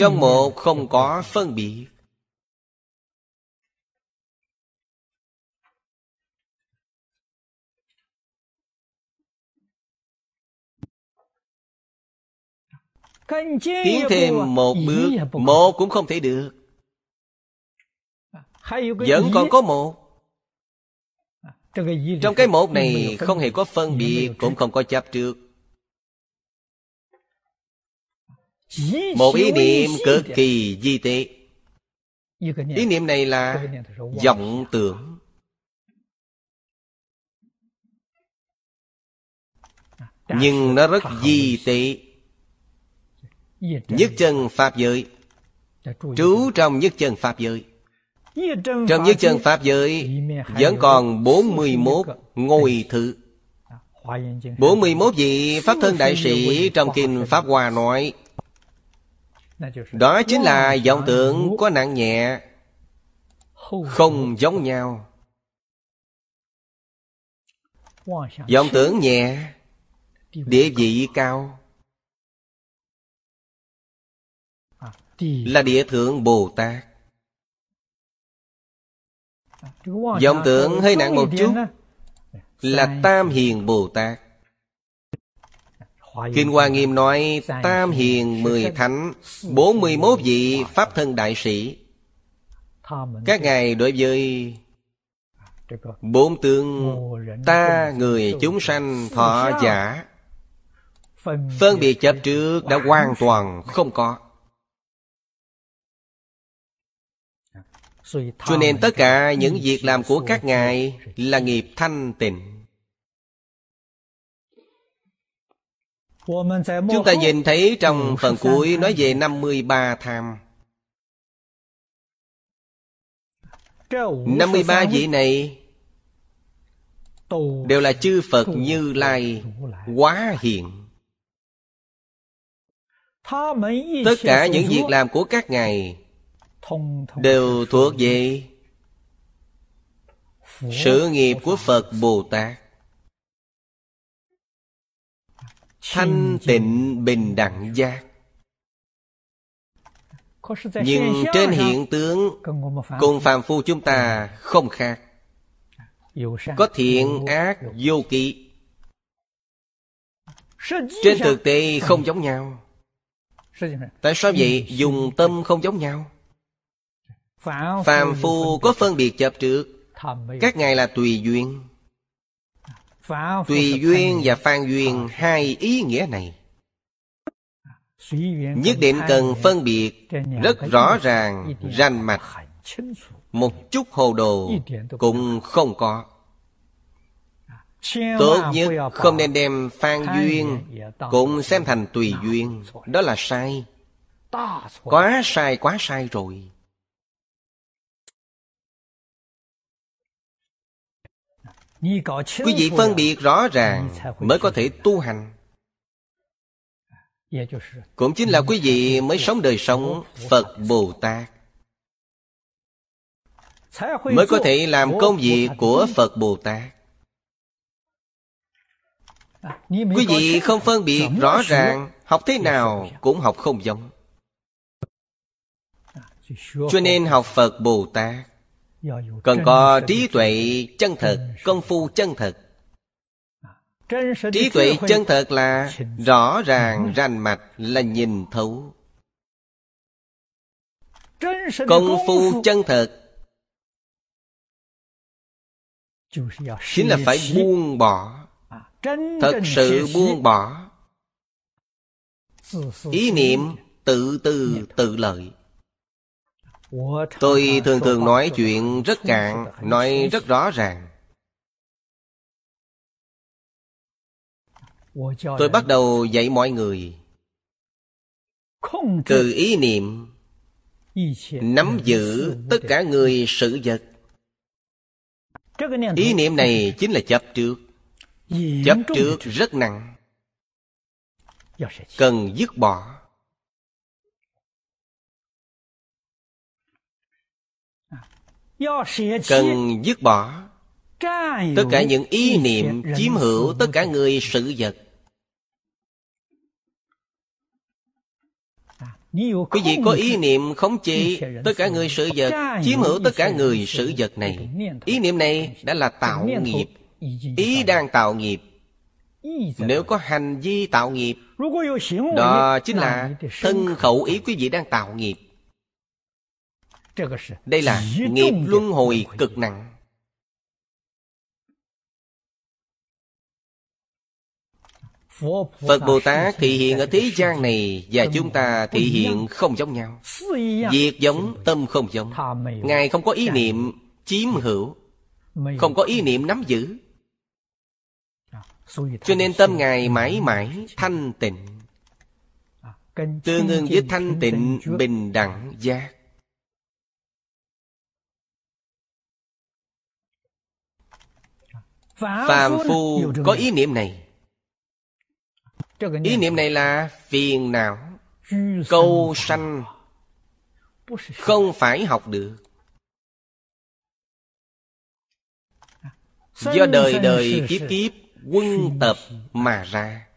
Trong một không có phân biệt tiến thêm một bước một cũng không thể được vẫn còn có một trong cái một này không hề có phân biệt cũng không có chấp trước một ý niệm cực kỳ di tế ý niệm này là vọng tưởng à, nhưng nó rất di tế Nhất chân Pháp giới Trú trong nhất chân Pháp giới Trong nhất chân Pháp giới Vẫn còn 41 ngôi thứ 41 à, vị Pháp thân đại sĩ Trong kinh Pháp Hòa nói Đó chính là vọng tưởng có nặng nhẹ Không giống nhau vọng tưởng nhẹ Địa vị cao là địa thượng bồ tát vọng tưởng hơi nặng một chút là tam hiền bồ tát kinh hoa nghiêm nói tam hiền mười thánh bốn mươi mốt vị pháp thân đại sĩ các ngài đối với à, bốn tướng ta người chúng sanh thọ giả phân biệt chấp trước đã hoàn toàn không có cho nên tất cả những việc làm của các ngài là nghiệp thanh tịnh Chúng ta nhìn thấy trong phần <laughs> cuối nói về 53 tham 53 vị này Đều là chư Phật Như Lai Quá hiện Tất cả những việc làm của các ngài đều thuộc về sự nghiệp của phật bồ tát thanh tịnh bình đẳng giác nhưng trên hiện tướng cùng phàm phu chúng ta không khác có thiện ác vô kỵ trên thực tế không giống nhau tại sao vậy dùng tâm không giống nhau Phàm phu có phân biệt chập trước Các ngài là tùy duyên Tùy duyên và phan duyên hai ý nghĩa này Nhất định cần phân biệt Rất rõ ràng, ranh mạch Một chút hồ đồ cũng không có à, Tốt nhất không nên đem phan duyên Cũng xem thành tùy duyên Đó là sai Quá sai quá sai rồi quý vị phân biệt rõ ràng mới có thể tu hành cũng chính là quý vị mới sống đời sống phật bồ tát mới có thể làm công việc của phật bồ tát quý vị không phân biệt rõ ràng học thế nào cũng học không giống cho nên học phật bồ tát cần có trí tuệ chân thật công phu chân thật trí tuệ chân thật là rõ ràng ừ. rành mạch là nhìn thấu công phu chân thật chính là phải buông bỏ à, thật sự buông bỏ ý niệm tự tư tự lợi Tôi thường thường nói chuyện rất cạn Nói rất rõ ràng Tôi bắt đầu dạy mọi người Từ ý niệm Nắm giữ tất cả người sự vật Ý niệm này chính là chấp trước Chấp trước rất nặng Cần dứt bỏ cần dứt bỏ tất cả những ý niệm chiếm hữu tất cả người sự vật à, quý vị có ý niệm khống chế tất cả người sự vật chiếm hữu tất cả người sự vật này ý niệm này đã là tạo nghiệp ý đang tạo nghiệp nếu có hành vi tạo nghiệp đó chính là thân khẩu ý quý vị đang tạo nghiệp đây là nghiệp luân hồi cực nặng Phật Bồ Tát thị hiện ở thế gian này Và chúng ta thị hiện không giống nhau Việc giống, tâm không giống Ngài không có ý niệm chiếm hữu Không có ý niệm nắm giữ à, Cho nên tâm Ngài mãi mãi thanh tịnh à, Tương ương với thanh tịnh bình đẳng giác phàm phu có ý niệm này ý niệm này là phiền não câu sanh không phải học được do đời đời kiếp kiếp quân tập mà ra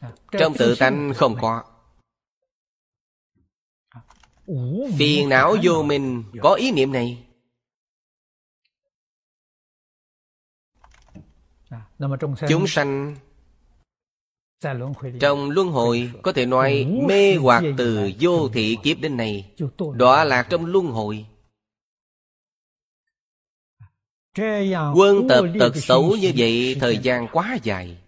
à, trong tự tánh không có à, phiền não vô mình có ý niệm này chúng sanh trong luân hồi có thể nói mê hoặc từ vô thị kiếp đến nay đọa lạc trong luân hồi quân tập tật xấu như vậy thời gian quá dài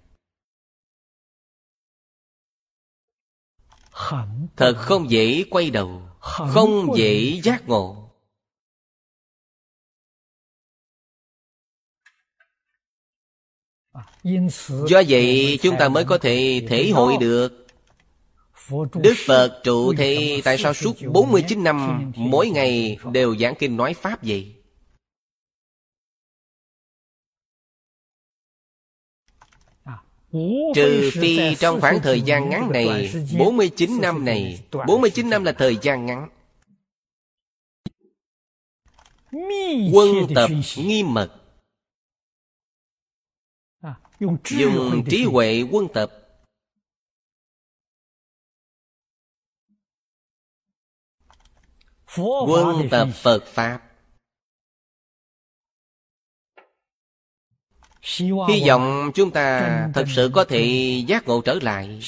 thật không dễ quay đầu không dễ giác ngộ do vậy chúng ta mới có thể thể hội được Đức Phật trụ thì tại sao suốt 49 năm mỗi ngày đều giảng kinh nói Pháp gì Trừ phi trong khoảng thời gian ngắn này 49 năm này 49 năm là thời gian ngắn Quân tập nghiêm mật dùng trí huệ quân tập quân tập phật pháp Hy vọng chúng ta thật sự có thể giác ngộ trở lại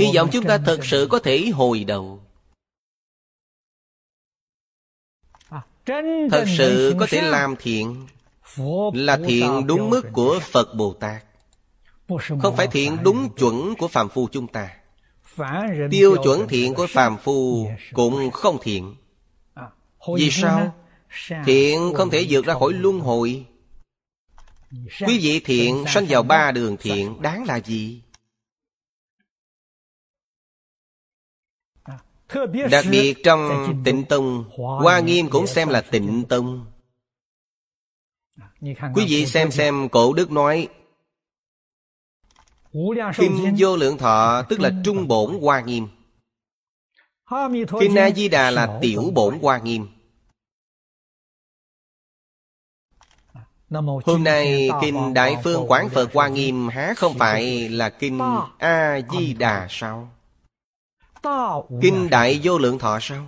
Hy vọng chúng ta thật sự có thể hồi đầu à, Thật sự có thể làm thiện Là thiện đúng mức của Phật Bồ Tát không phải thiện đúng chuẩn của phàm phu chúng ta tiêu chuẩn thiện của phàm phu cũng không thiện vì sao thiện không thể vượt ra khỏi luân hồi quý vị thiện sanh vào ba đường thiện đáng là gì đặc biệt trong tịnh tông hoa nghiêm cũng xem là tịnh tông quý vị xem xem cổ đức nói Kinh Vô Lượng Thọ tức là Trung Bổn Hoa Nghiêm Kinh A-di-đà là Tiểu Bổn Hoa Nghiêm Hôm nay Kinh Đại Phương Quán Phật Hoa Nghiêm há không phải là Kinh A-di-đà sao? Kinh Đại Vô Lượng Thọ sao?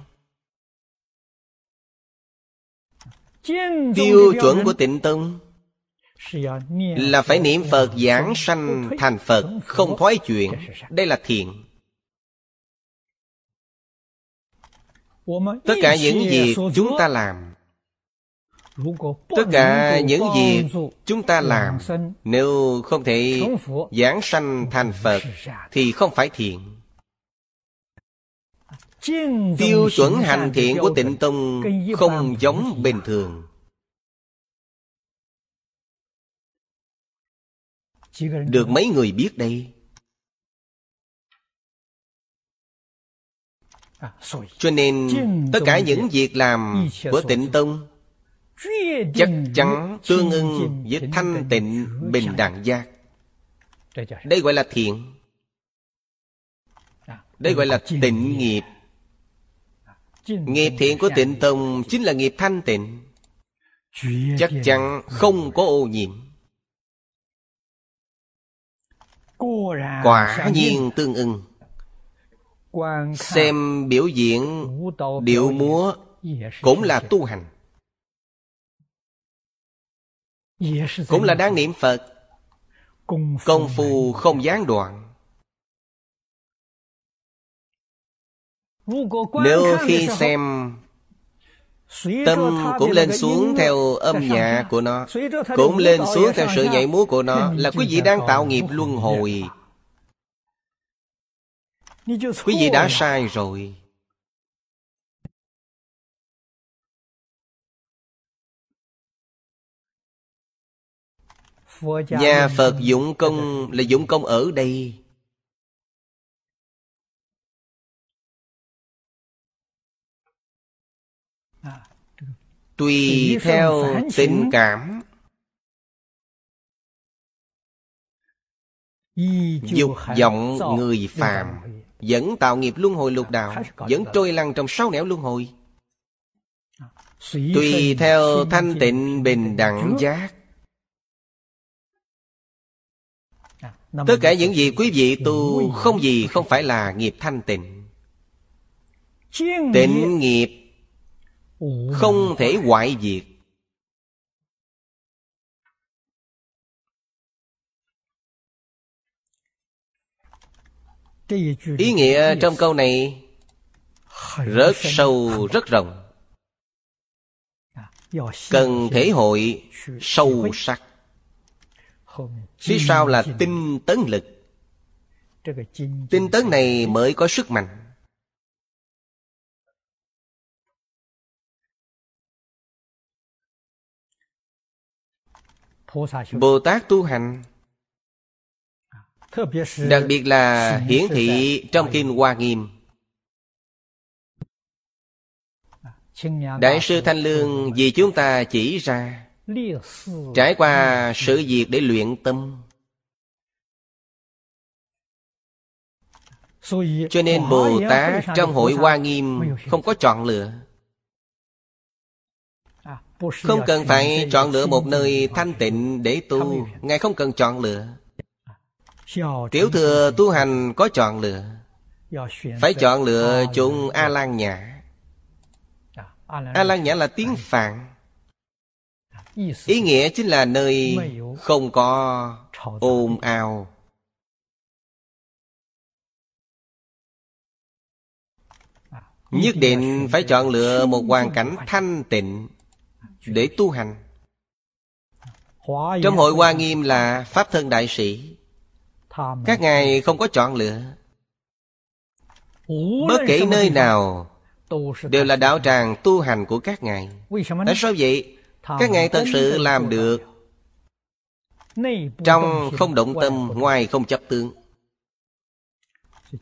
Tiêu chuẩn của tịnh tông là phải niệm phật giảng sanh thành phật không thoái chuyện đây là thiện tất cả những gì chúng ta làm tất cả những gì chúng ta làm nếu không thể giảng sanh thành phật thì không phải thiện tiêu chuẩn hành thiện của tịnh tông không giống bình thường Được mấy người biết đây à, Cho nên tất cả những việc làm của tịnh tông Chắc chắn tương ưng với thanh tịnh bình đẳng giác Đây gọi là thiện à, Đây gọi là tịnh nghiệp Nghiệp à, thiện của tịnh tông chính là nghiệp thanh tịnh Chắc chắn không có ô nhiễm quả nhiên tương ưng xem biểu diễn điệu múa cũng là tu hành cũng là đang niệm phật công phu không gián đoạn nếu khi xem Tâm cũng lên xuống theo âm nhạc của nó Cũng lên xuống theo sự nhảy múa của nó Là quý vị đang tạo nghiệp luân hồi Quý vị đã sai rồi Nhà Phật dụng công là dụng công ở đây tùy theo tình cảm dục vọng người phàm vẫn tạo nghiệp luân hồi lục đạo vẫn trôi lăn trong sáu nẻo luân hồi à, tùy theo thanh tịnh bình đẳng giác à, tất cả những gì quý vị tu không gì không phải là nghiệp thanh tịnh tịnh nghiệp không thể hoại diệt ý nghĩa trong câu này rất sâu rất rộng à, cần thể hội sâu sắc phía sau là tinh tấn lực tinh tấn này mới có sức mạnh bồ tát tu hành đặc biệt là hiển thị trong kinh hoa nghiêm đại sư thanh lương vì chúng ta chỉ ra trải qua sự việc để luyện tâm cho nên bồ tát trong hội hoa nghiêm không có chọn lựa À, không cần phải chọn lựa một nơi thanh tịnh để tu Ngài không cần chọn lựa Tiểu thừa tu hành có chọn lựa Phải chọn lựa chủng A-lan nhã à, A-lan nhã là tiếng Phạn à, Ý nghĩa chính là nơi không có ồn ào Nhất định phải chọn lựa một hoàn cảnh thanh tịnh để tu hành trong hội hoa nghiêm là pháp thân đại sĩ các ngài không có chọn lựa bất kể nơi nào đều là đạo tràng tu hành của các ngài tại sao vậy các ngài thật sự làm được trong không động tâm ngoài không chấp tướng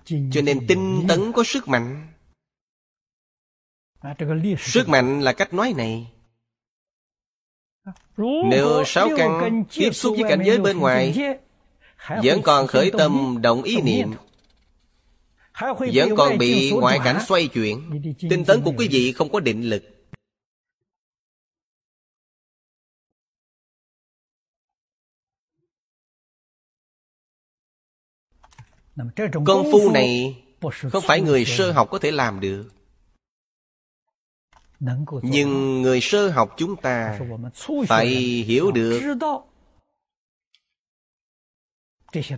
cho nên tinh tấn có sức mạnh à, sức mạnh là cách nói này nếu sáu căn tiếp xúc với cảnh giới bên ngoài Vẫn còn khởi tâm động ý niệm Vẫn còn bị ngoại cảnh xoay chuyển Tinh tấn của quý vị không có định lực Công phu này không phải người sơ học có thể làm được nhưng người sơ học chúng ta phải hiểu được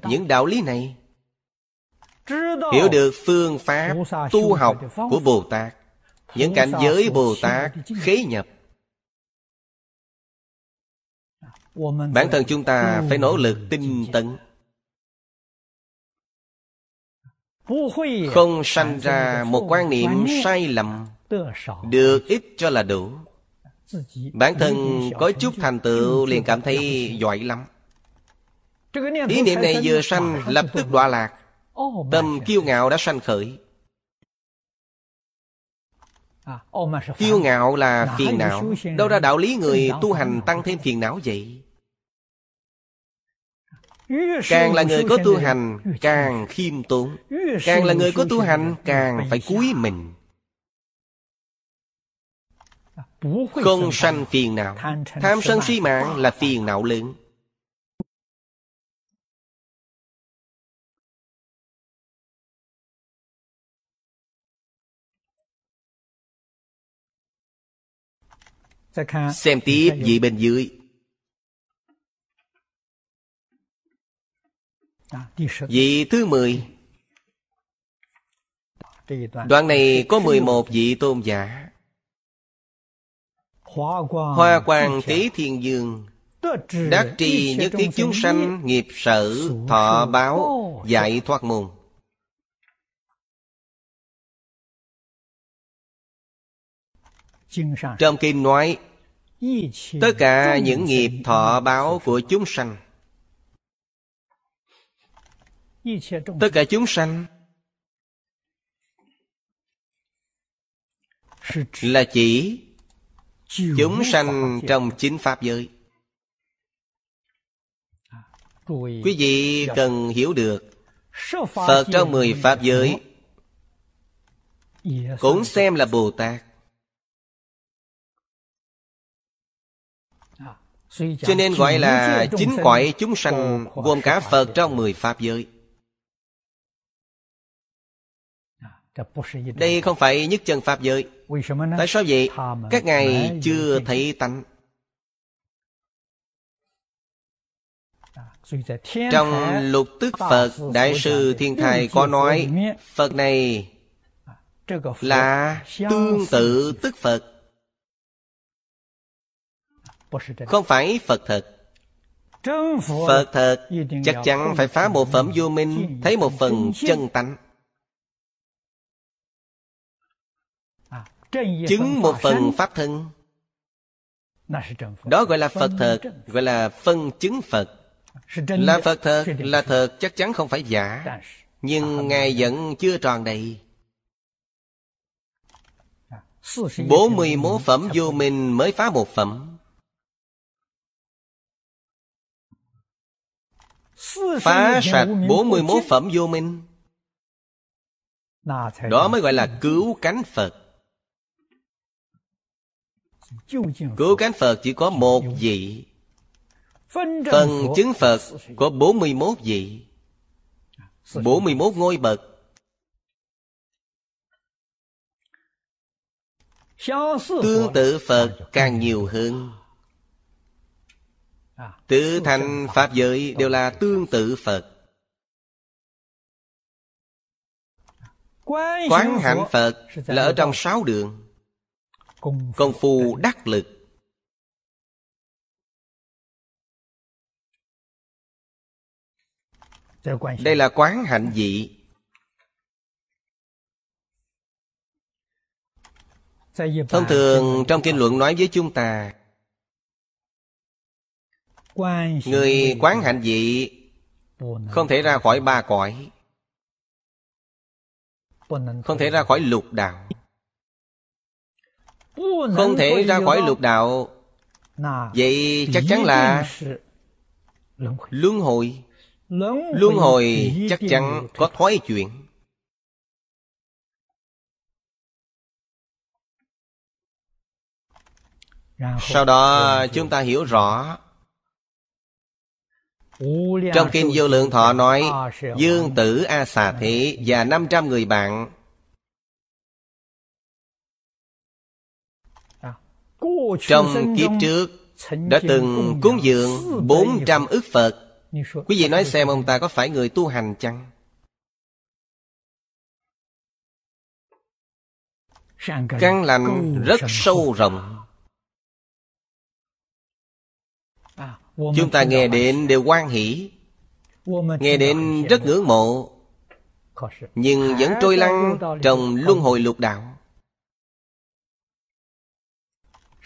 những đạo lý này hiểu được phương pháp tu học của bồ tát những cảnh giới bồ tát khế nhập bản thân chúng ta phải nỗ lực tinh tấn không sanh ra một quan niệm sai lầm được ít cho là đủ bản thân có chút thành tựu liền cảm thấy giỏi lắm ý niệm này vừa sanh lập tức đọa lạc tâm kiêu ngạo đã sanh khởi à, kiêu ngạo là phiền não đâu ra đạo lý người tu hành tăng thêm phiền não vậy càng là người có tu hành càng khiêm tốn càng là người có tu hành càng phải cúi mình Không sanh phiền não Tham sân si mạng là phiền não lớn Xem tiếp vị bên dưới Vị thứ mười. Đoạn này có mười một vị tôn giả Hoa quang tế thiên dương Đắc trì nhất thiết chúng sanh nghiệp sở thọ báo giải thoát môn Trong kinh nói Tất cả những nghiệp thọ báo của chúng sanh Tất cả chúng sanh Là chỉ Chúng sanh trong chính Pháp giới à, Quý vị cần hiểu được Phật trong mười Pháp giới Cũng xem là Bồ Tát Cho nên gọi là chính cõi chúng sanh Gồm cả Phật trong mười Pháp giới Đây không phải nhất chân Pháp giới Tại sao vậy? Các ngài chưa thấy tánh à, Trong lục tức Phật Đại sư Thiên thầy có nói Phật này à, là tương tự tức Phật Không phải Phật thật Phật thật chắc chắn phải phá một phẩm vô minh Thấy một phần chân tánh chứng một phần pháp thân đó gọi là phật thật gọi là phân chứng phật là phật thật là thật chắc chắn không phải giả nhưng ngài vẫn chưa tròn đầy 41 à, phẩm vô minh mới phá một phẩm Phá sạch 41 phẩm vô minh Đó mới gọi là cứu cánh Phật Cứu cánh Phật chỉ có một vị Phần chứng Phật có 41 vị 41 ngôi bậc Tương tự Phật càng nhiều hơn à, Tự thành Pháp giới đều là tương tự Phật Quán hạnh Phật là ở trong sáu đường công phu đắc lực đây là quán hạnh dị thông thường trong kinh luận nói với chúng ta người quán hạnh dị không thể ra khỏi ba cõi không thể ra khỏi lục đạo không thể ra khỏi lục đạo Vậy chắc chắn là Luân hồi Luân hồi chắc chắn có thói chuyện Sau đó chúng ta hiểu rõ Trong Kinh Vô Lượng Thọ nói Dương tử A Xà Thị và 500 người bạn Trong kiếp trước Đã từng cúng dường 400 ức Phật Quý vị nói xem ông ta có phải người tu hành chăng? Căn lành rất sâu rộng à, Chúng ta nghe đến đều quan hỷ Nghe đến rất ngưỡng mộ Nhưng vẫn trôi lăn trong luân hồi lục đạo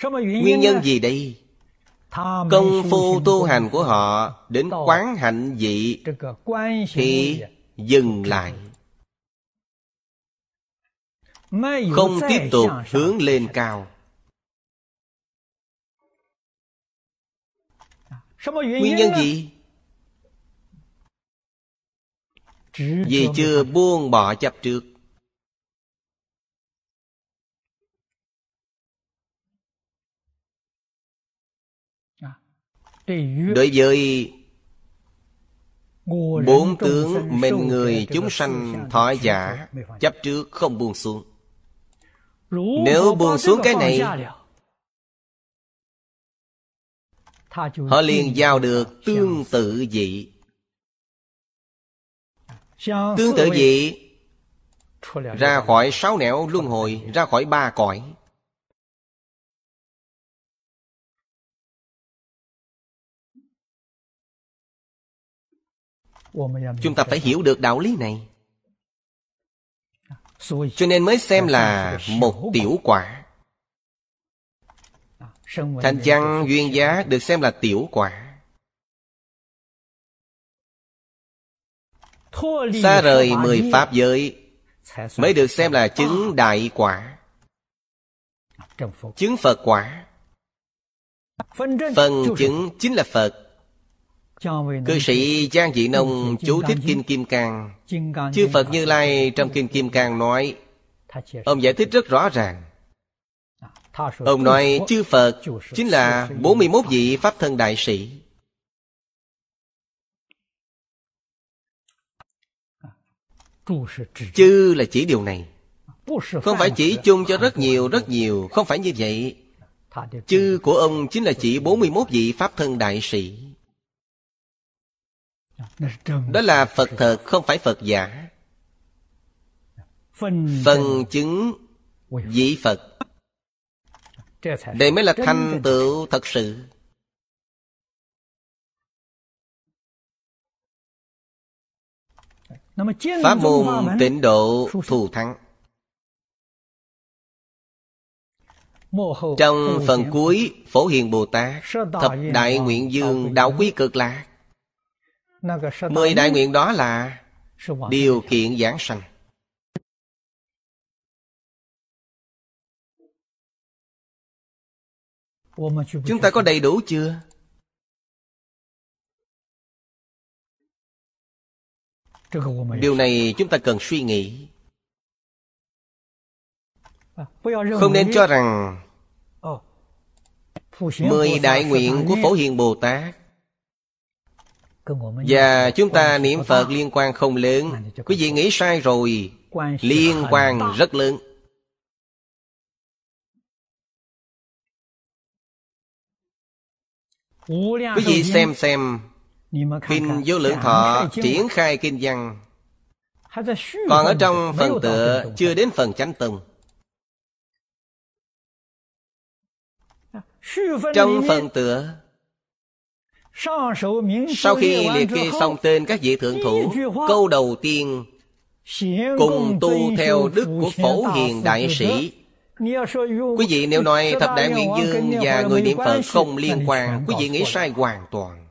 Nguyên nhân gì đây? Công phu tu hành của họ đến quán hạnh vị thì dừng lại. Không tiếp tục hướng lên cao. Nguyên nhân gì? Vì chưa buông bỏ chấp trước đối với bốn tướng mệnh người chúng sanh thọ giả chấp trước không buông xuống nếu buông xuống cái này họ liền giao được tương tự dị tương tự dị ra khỏi sáu nẻo luân hồi ra khỏi ba cõi chúng ta phải hiểu được đạo lý này cho nên mới xem là một tiểu quả à, thành văn duyên giá được xem là tiểu quả xa rời mười pháp giới mới được xem là chứng à. đại quả chứng phật quả phần chứng chính là phật Cư sĩ Giang Dị Nông chú thích Kinh Kim Cang Chư Phật Như Lai trong Kinh Kim Cang nói Ông giải thích rất rõ ràng Ông nói chư Phật chính là 41 vị Pháp Thân Đại Sĩ Chư là chỉ điều này Không phải chỉ chung cho rất nhiều rất nhiều Không phải như vậy Chư của ông chính là chỉ 41 vị Pháp Thân Đại Sĩ đó là phật thật không phải phật giả phần chứng dĩ phật đây mới là thành tựu thật sự Pháp môn tịnh độ thù thắng Trong phần cuối Phổ Hiền Bồ Tát Thập Đại Nguyện Dương Đạo Quý Cực Lạc mười đại nguyện đó là điều kiện giảng sanh chúng ta có đầy đủ chưa điều này chúng ta cần suy nghĩ à, không nên cho rằng ờ. mười đại nguyện của phổ hiền bồ tát và chúng ta niệm phật liên quan không lớn quý vị nghĩ sai rồi liên quan rất lớn quý vị xem xem kinh vô lượng dạ, thọ triển khai kinh văn còn ở trong phần tựa chưa đến phần chánh tùng dạ, trong phần tựa sau khi liệt kê xong tên các vị thượng thủ, câu đầu tiên cùng tu theo đức của phổ hiền đại sĩ Quý vị nếu nói thập đại nguyện dương và người niệm Phật không liên quan, quý vị nghĩ sai hoàn toàn.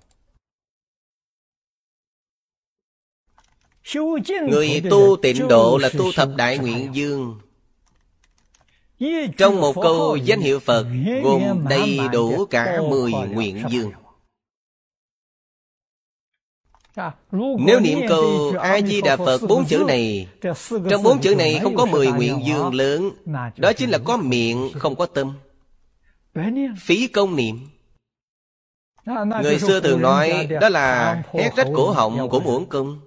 Người tu tịnh độ là tu thập đại nguyện dương. Trong một câu danh hiệu Phật gồm đầy đủ cả mười nguyện dương. Nếu niệm câu A-di-đà Phật bốn chữ này Trong bốn chữ này không có mười nguyện dương lớn Đó chính là có miệng không có tâm Phí công niệm à, Người xưa thường nói Đó là hét rách cổ họng của muỗng công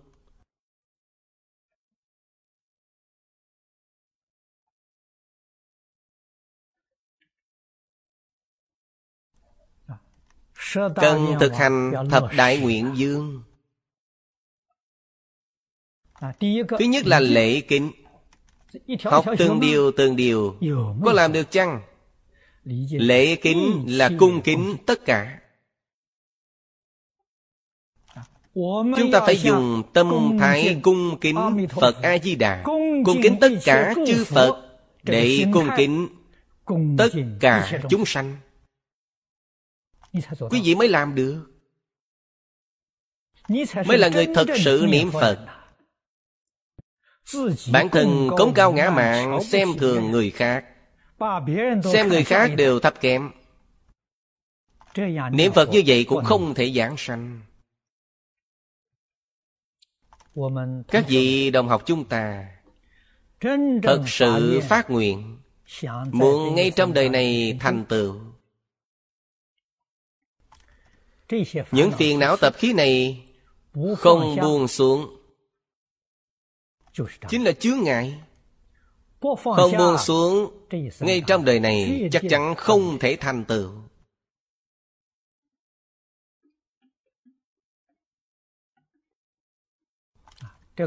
Cần thực hành thập đại nguyện dương À, Thứ nhất là lễ kính Học từng điều từng điều Có làm được chăng? Lễ kính là à, à, cung kính tất cả Chúng ta phải dùng tâm thái cung kính Phật A-di-đà Cung kính tất cả chư Phật Để cung kính tất cả chúng sanh Quý vị mới làm được Mới là người thật sự niệm Phật bản thân cống cao ngã mạng xem thường người khác xem người khác đều thấp kém niệm phật như vậy cũng không thể giảng sanh các vị đồng học chúng ta thật sự phát nguyện muốn ngay trong đời này thành tựu những phiền não tập khí này không buông xuống chính là chướng ngại không buông xuống ngay trong đời này chắc chắn không thể thành tựu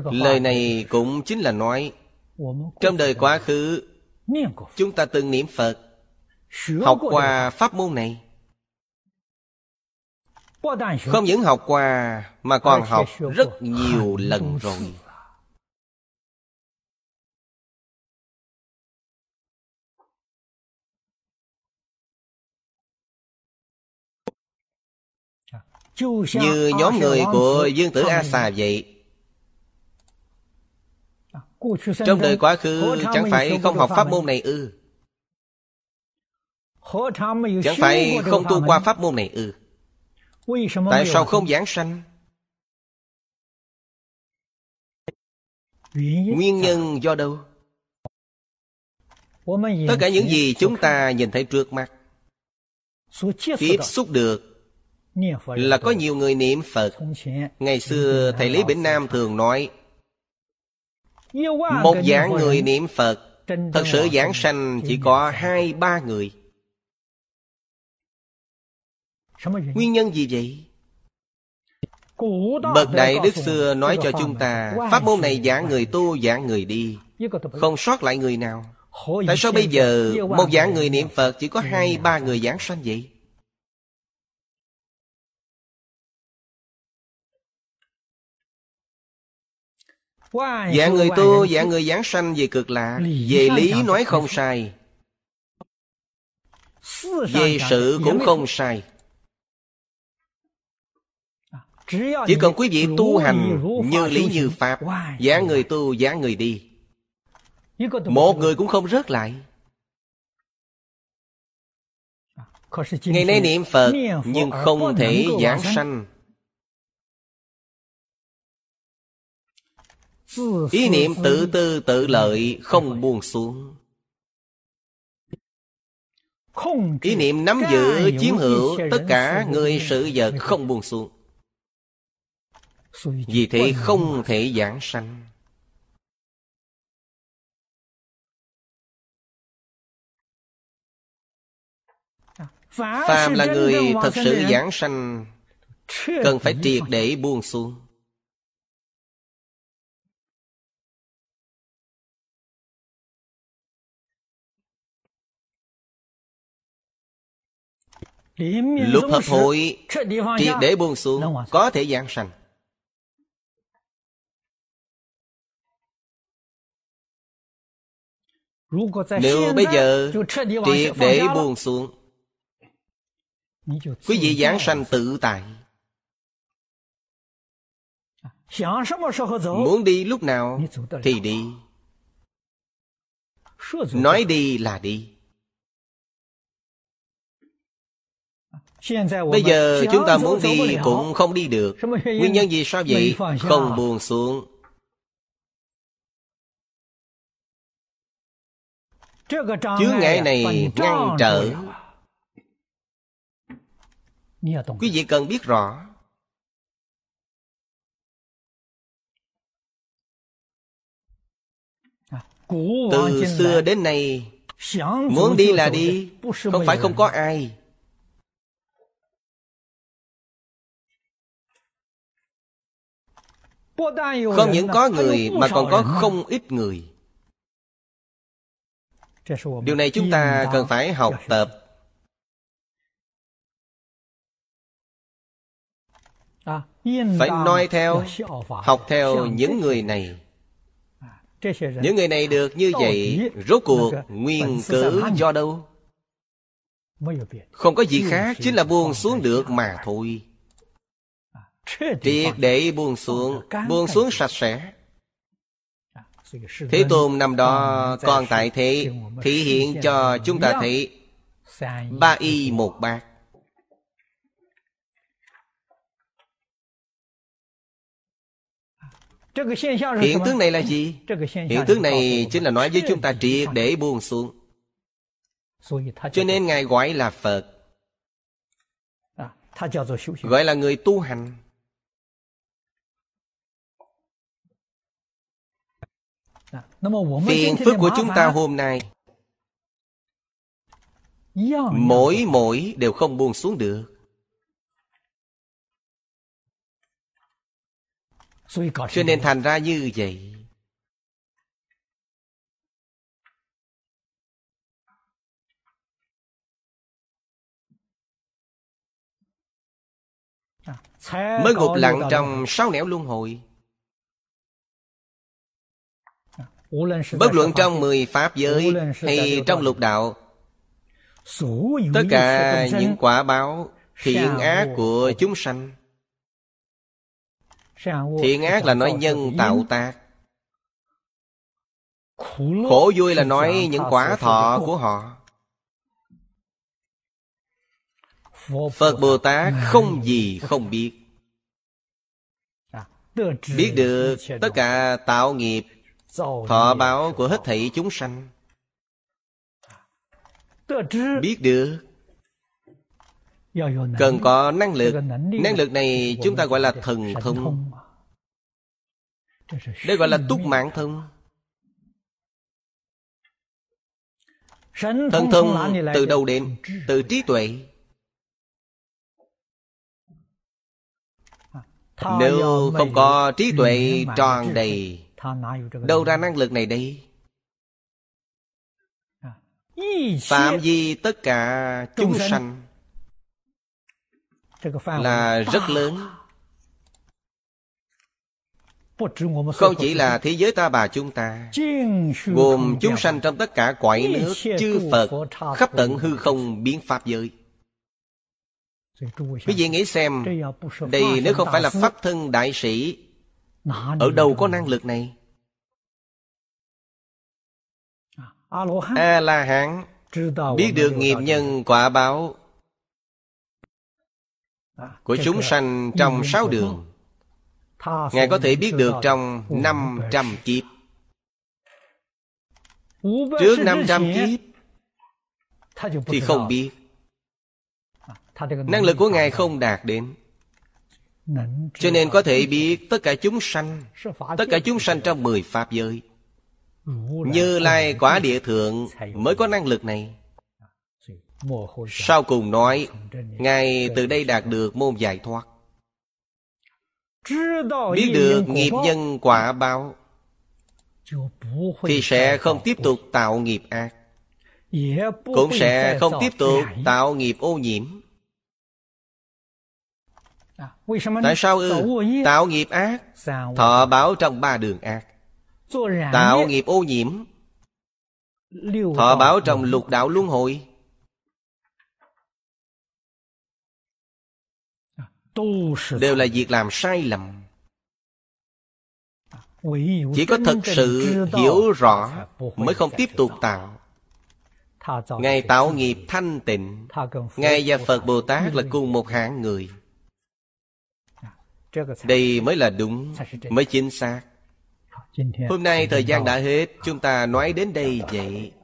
lời này cũng chính là nói trong đời quá khứ chúng ta từng niệm phật học qua pháp môn này không những học qua mà còn học rất nhiều lần rồi như nhóm người của dương tử a xà vậy trong đời quá khứ chẳng phải không học pháp môn này ư chẳng phải không tu qua pháp môn này ư tại sao không giảng sanh nguyên nhân do đâu tất cả những gì chúng ta nhìn thấy trước mắt tiếp xúc được là có nhiều người niệm phật ngày xưa thầy lý bỉnh nam thường nói một dạng người niệm phật thật sự giảng sanh chỉ có hai ba người nguyên nhân gì vậy bậc đại đức xưa nói cho chúng ta pháp môn này giảng người tu giảng người đi không sót lại người nào tại sao bây giờ một dạng người niệm phật chỉ có hai ba người giảng sanh vậy Dạ người tu, dạ người giảng sanh về cực lạ Về lý nói không sai Về sự cũng không sai Chỉ cần quý vị tu hành như lý như Pháp Giả người tu, giả người đi Một người cũng không rớt lại à, Ngày nay niệm Phật Nhưng không thể giảng eh? sanh Ý niệm tự tư tự lợi không buông xuống Ý niệm nắm giữ chiếm hữu tất cả người sự vật không buông xuống Vì thế không thể giảng sanh Phàm là người thật sự giảng sanh Cần phải triệt để buông xuống Lúc hấp hối Triệt để buông xuống Có thể giảng sanh Nếu bây giờ Triệt để buông xuống Quý vị giảng sanh tự tại Muốn đi lúc nào Thì đi Nói đi là đi Bây giờ chúng ta muốn đi cũng không đi được Nguyên nhân gì sao vậy? Không buồn xuống Chướng ngại này ngăn à, trở Quý vị cần biết rõ à, Từ xưa đến nay Muốn đi là đi Không phải không có ai Không những có người mà còn có không ít người Điều này chúng ta cần phải học tập à, Phải noi theo Học theo những người này à, Những người này được như vậy Rốt cuộc nguyên cớ do đâu Không có gì khác Chính là buông xuống được mà thôi triệt để buông xuống buông xuống sạch sẽ thế tôn năm đó còn tại thế thể hiện cho chúng ta thấy ba y một bạc Hiện tướng này là gì? Hiện tướng này chính là nói với chúng ta triệt để buông xuống Cho nên Ngài gọi là Phật Gọi là người tu hành Phiền phức của chúng ta hôm nay Mỗi mỗi đều không buông xuống được Cho nên thành ra như vậy à, Mới gục lặng trong sáu nẻo luân hồi Bất luận trong mười Pháp giới Hay trong lục đạo Tất cả những quả báo Thiện ác của chúng sanh Thiện ác là nói nhân tạo tác Khổ vui là nói những quả thọ của họ Phật Bồ Tát không gì không biết Biết được tất cả tạo nghiệp Thọ báo của hết thảy chúng sanh Biết được Cần có năng lực Năng lực này chúng ta gọi là thần thông Đây gọi là túc mạng thông Thần thông từ đầu đến Từ trí tuệ à, Nếu không có trí tuệ tròn đầy Đâu ra năng lực này đây à. Phạm vi tất cả chúng sanh Là rất lớn Không chỉ là thế giới ta bà chúng ta Gồm chúng sanh trong tất cả quải nước Chư Phật Khắp tận hư không biến Pháp giới Quý vị nghĩ xem Đây nếu không phải là Pháp thân đại sĩ ở đâu có năng lực này? À, A-la-hán Biết được nghiệp nhân quả báo à, Của chúng sanh trong sáu đường Ngài có thể biết được trong năm trăm kiếp Trước năm trăm kiếp Thì không biết à, Năng lực của Ngài không đạt đến cho nên có thể biết tất cả chúng sanh Tất cả chúng sanh trong mười Pháp giới Như Lai quả địa thượng mới có năng lực này Sau cùng nói Ngài từ đây đạt được môn giải thoát Biết được nghiệp nhân quả báo Thì sẽ không tiếp tục tạo nghiệp ác Cũng sẽ không tiếp tục tạo nghiệp ô nhiễm Tại sao ư? Tạo nghiệp ác Thọ báo trong ba đường ác Tạo nghiệp ô nhiễm Thọ báo trong lục đạo luân hồi Đều là việc làm sai lầm Chỉ có thật sự hiểu rõ Mới không tiếp tục tạo Ngài tạo nghiệp thanh tịnh Ngài và Phật Bồ Tát là cùng một hạng người đây mới là đúng mới chính xác hôm nay thời gian đã hết chúng ta nói đến đây vậy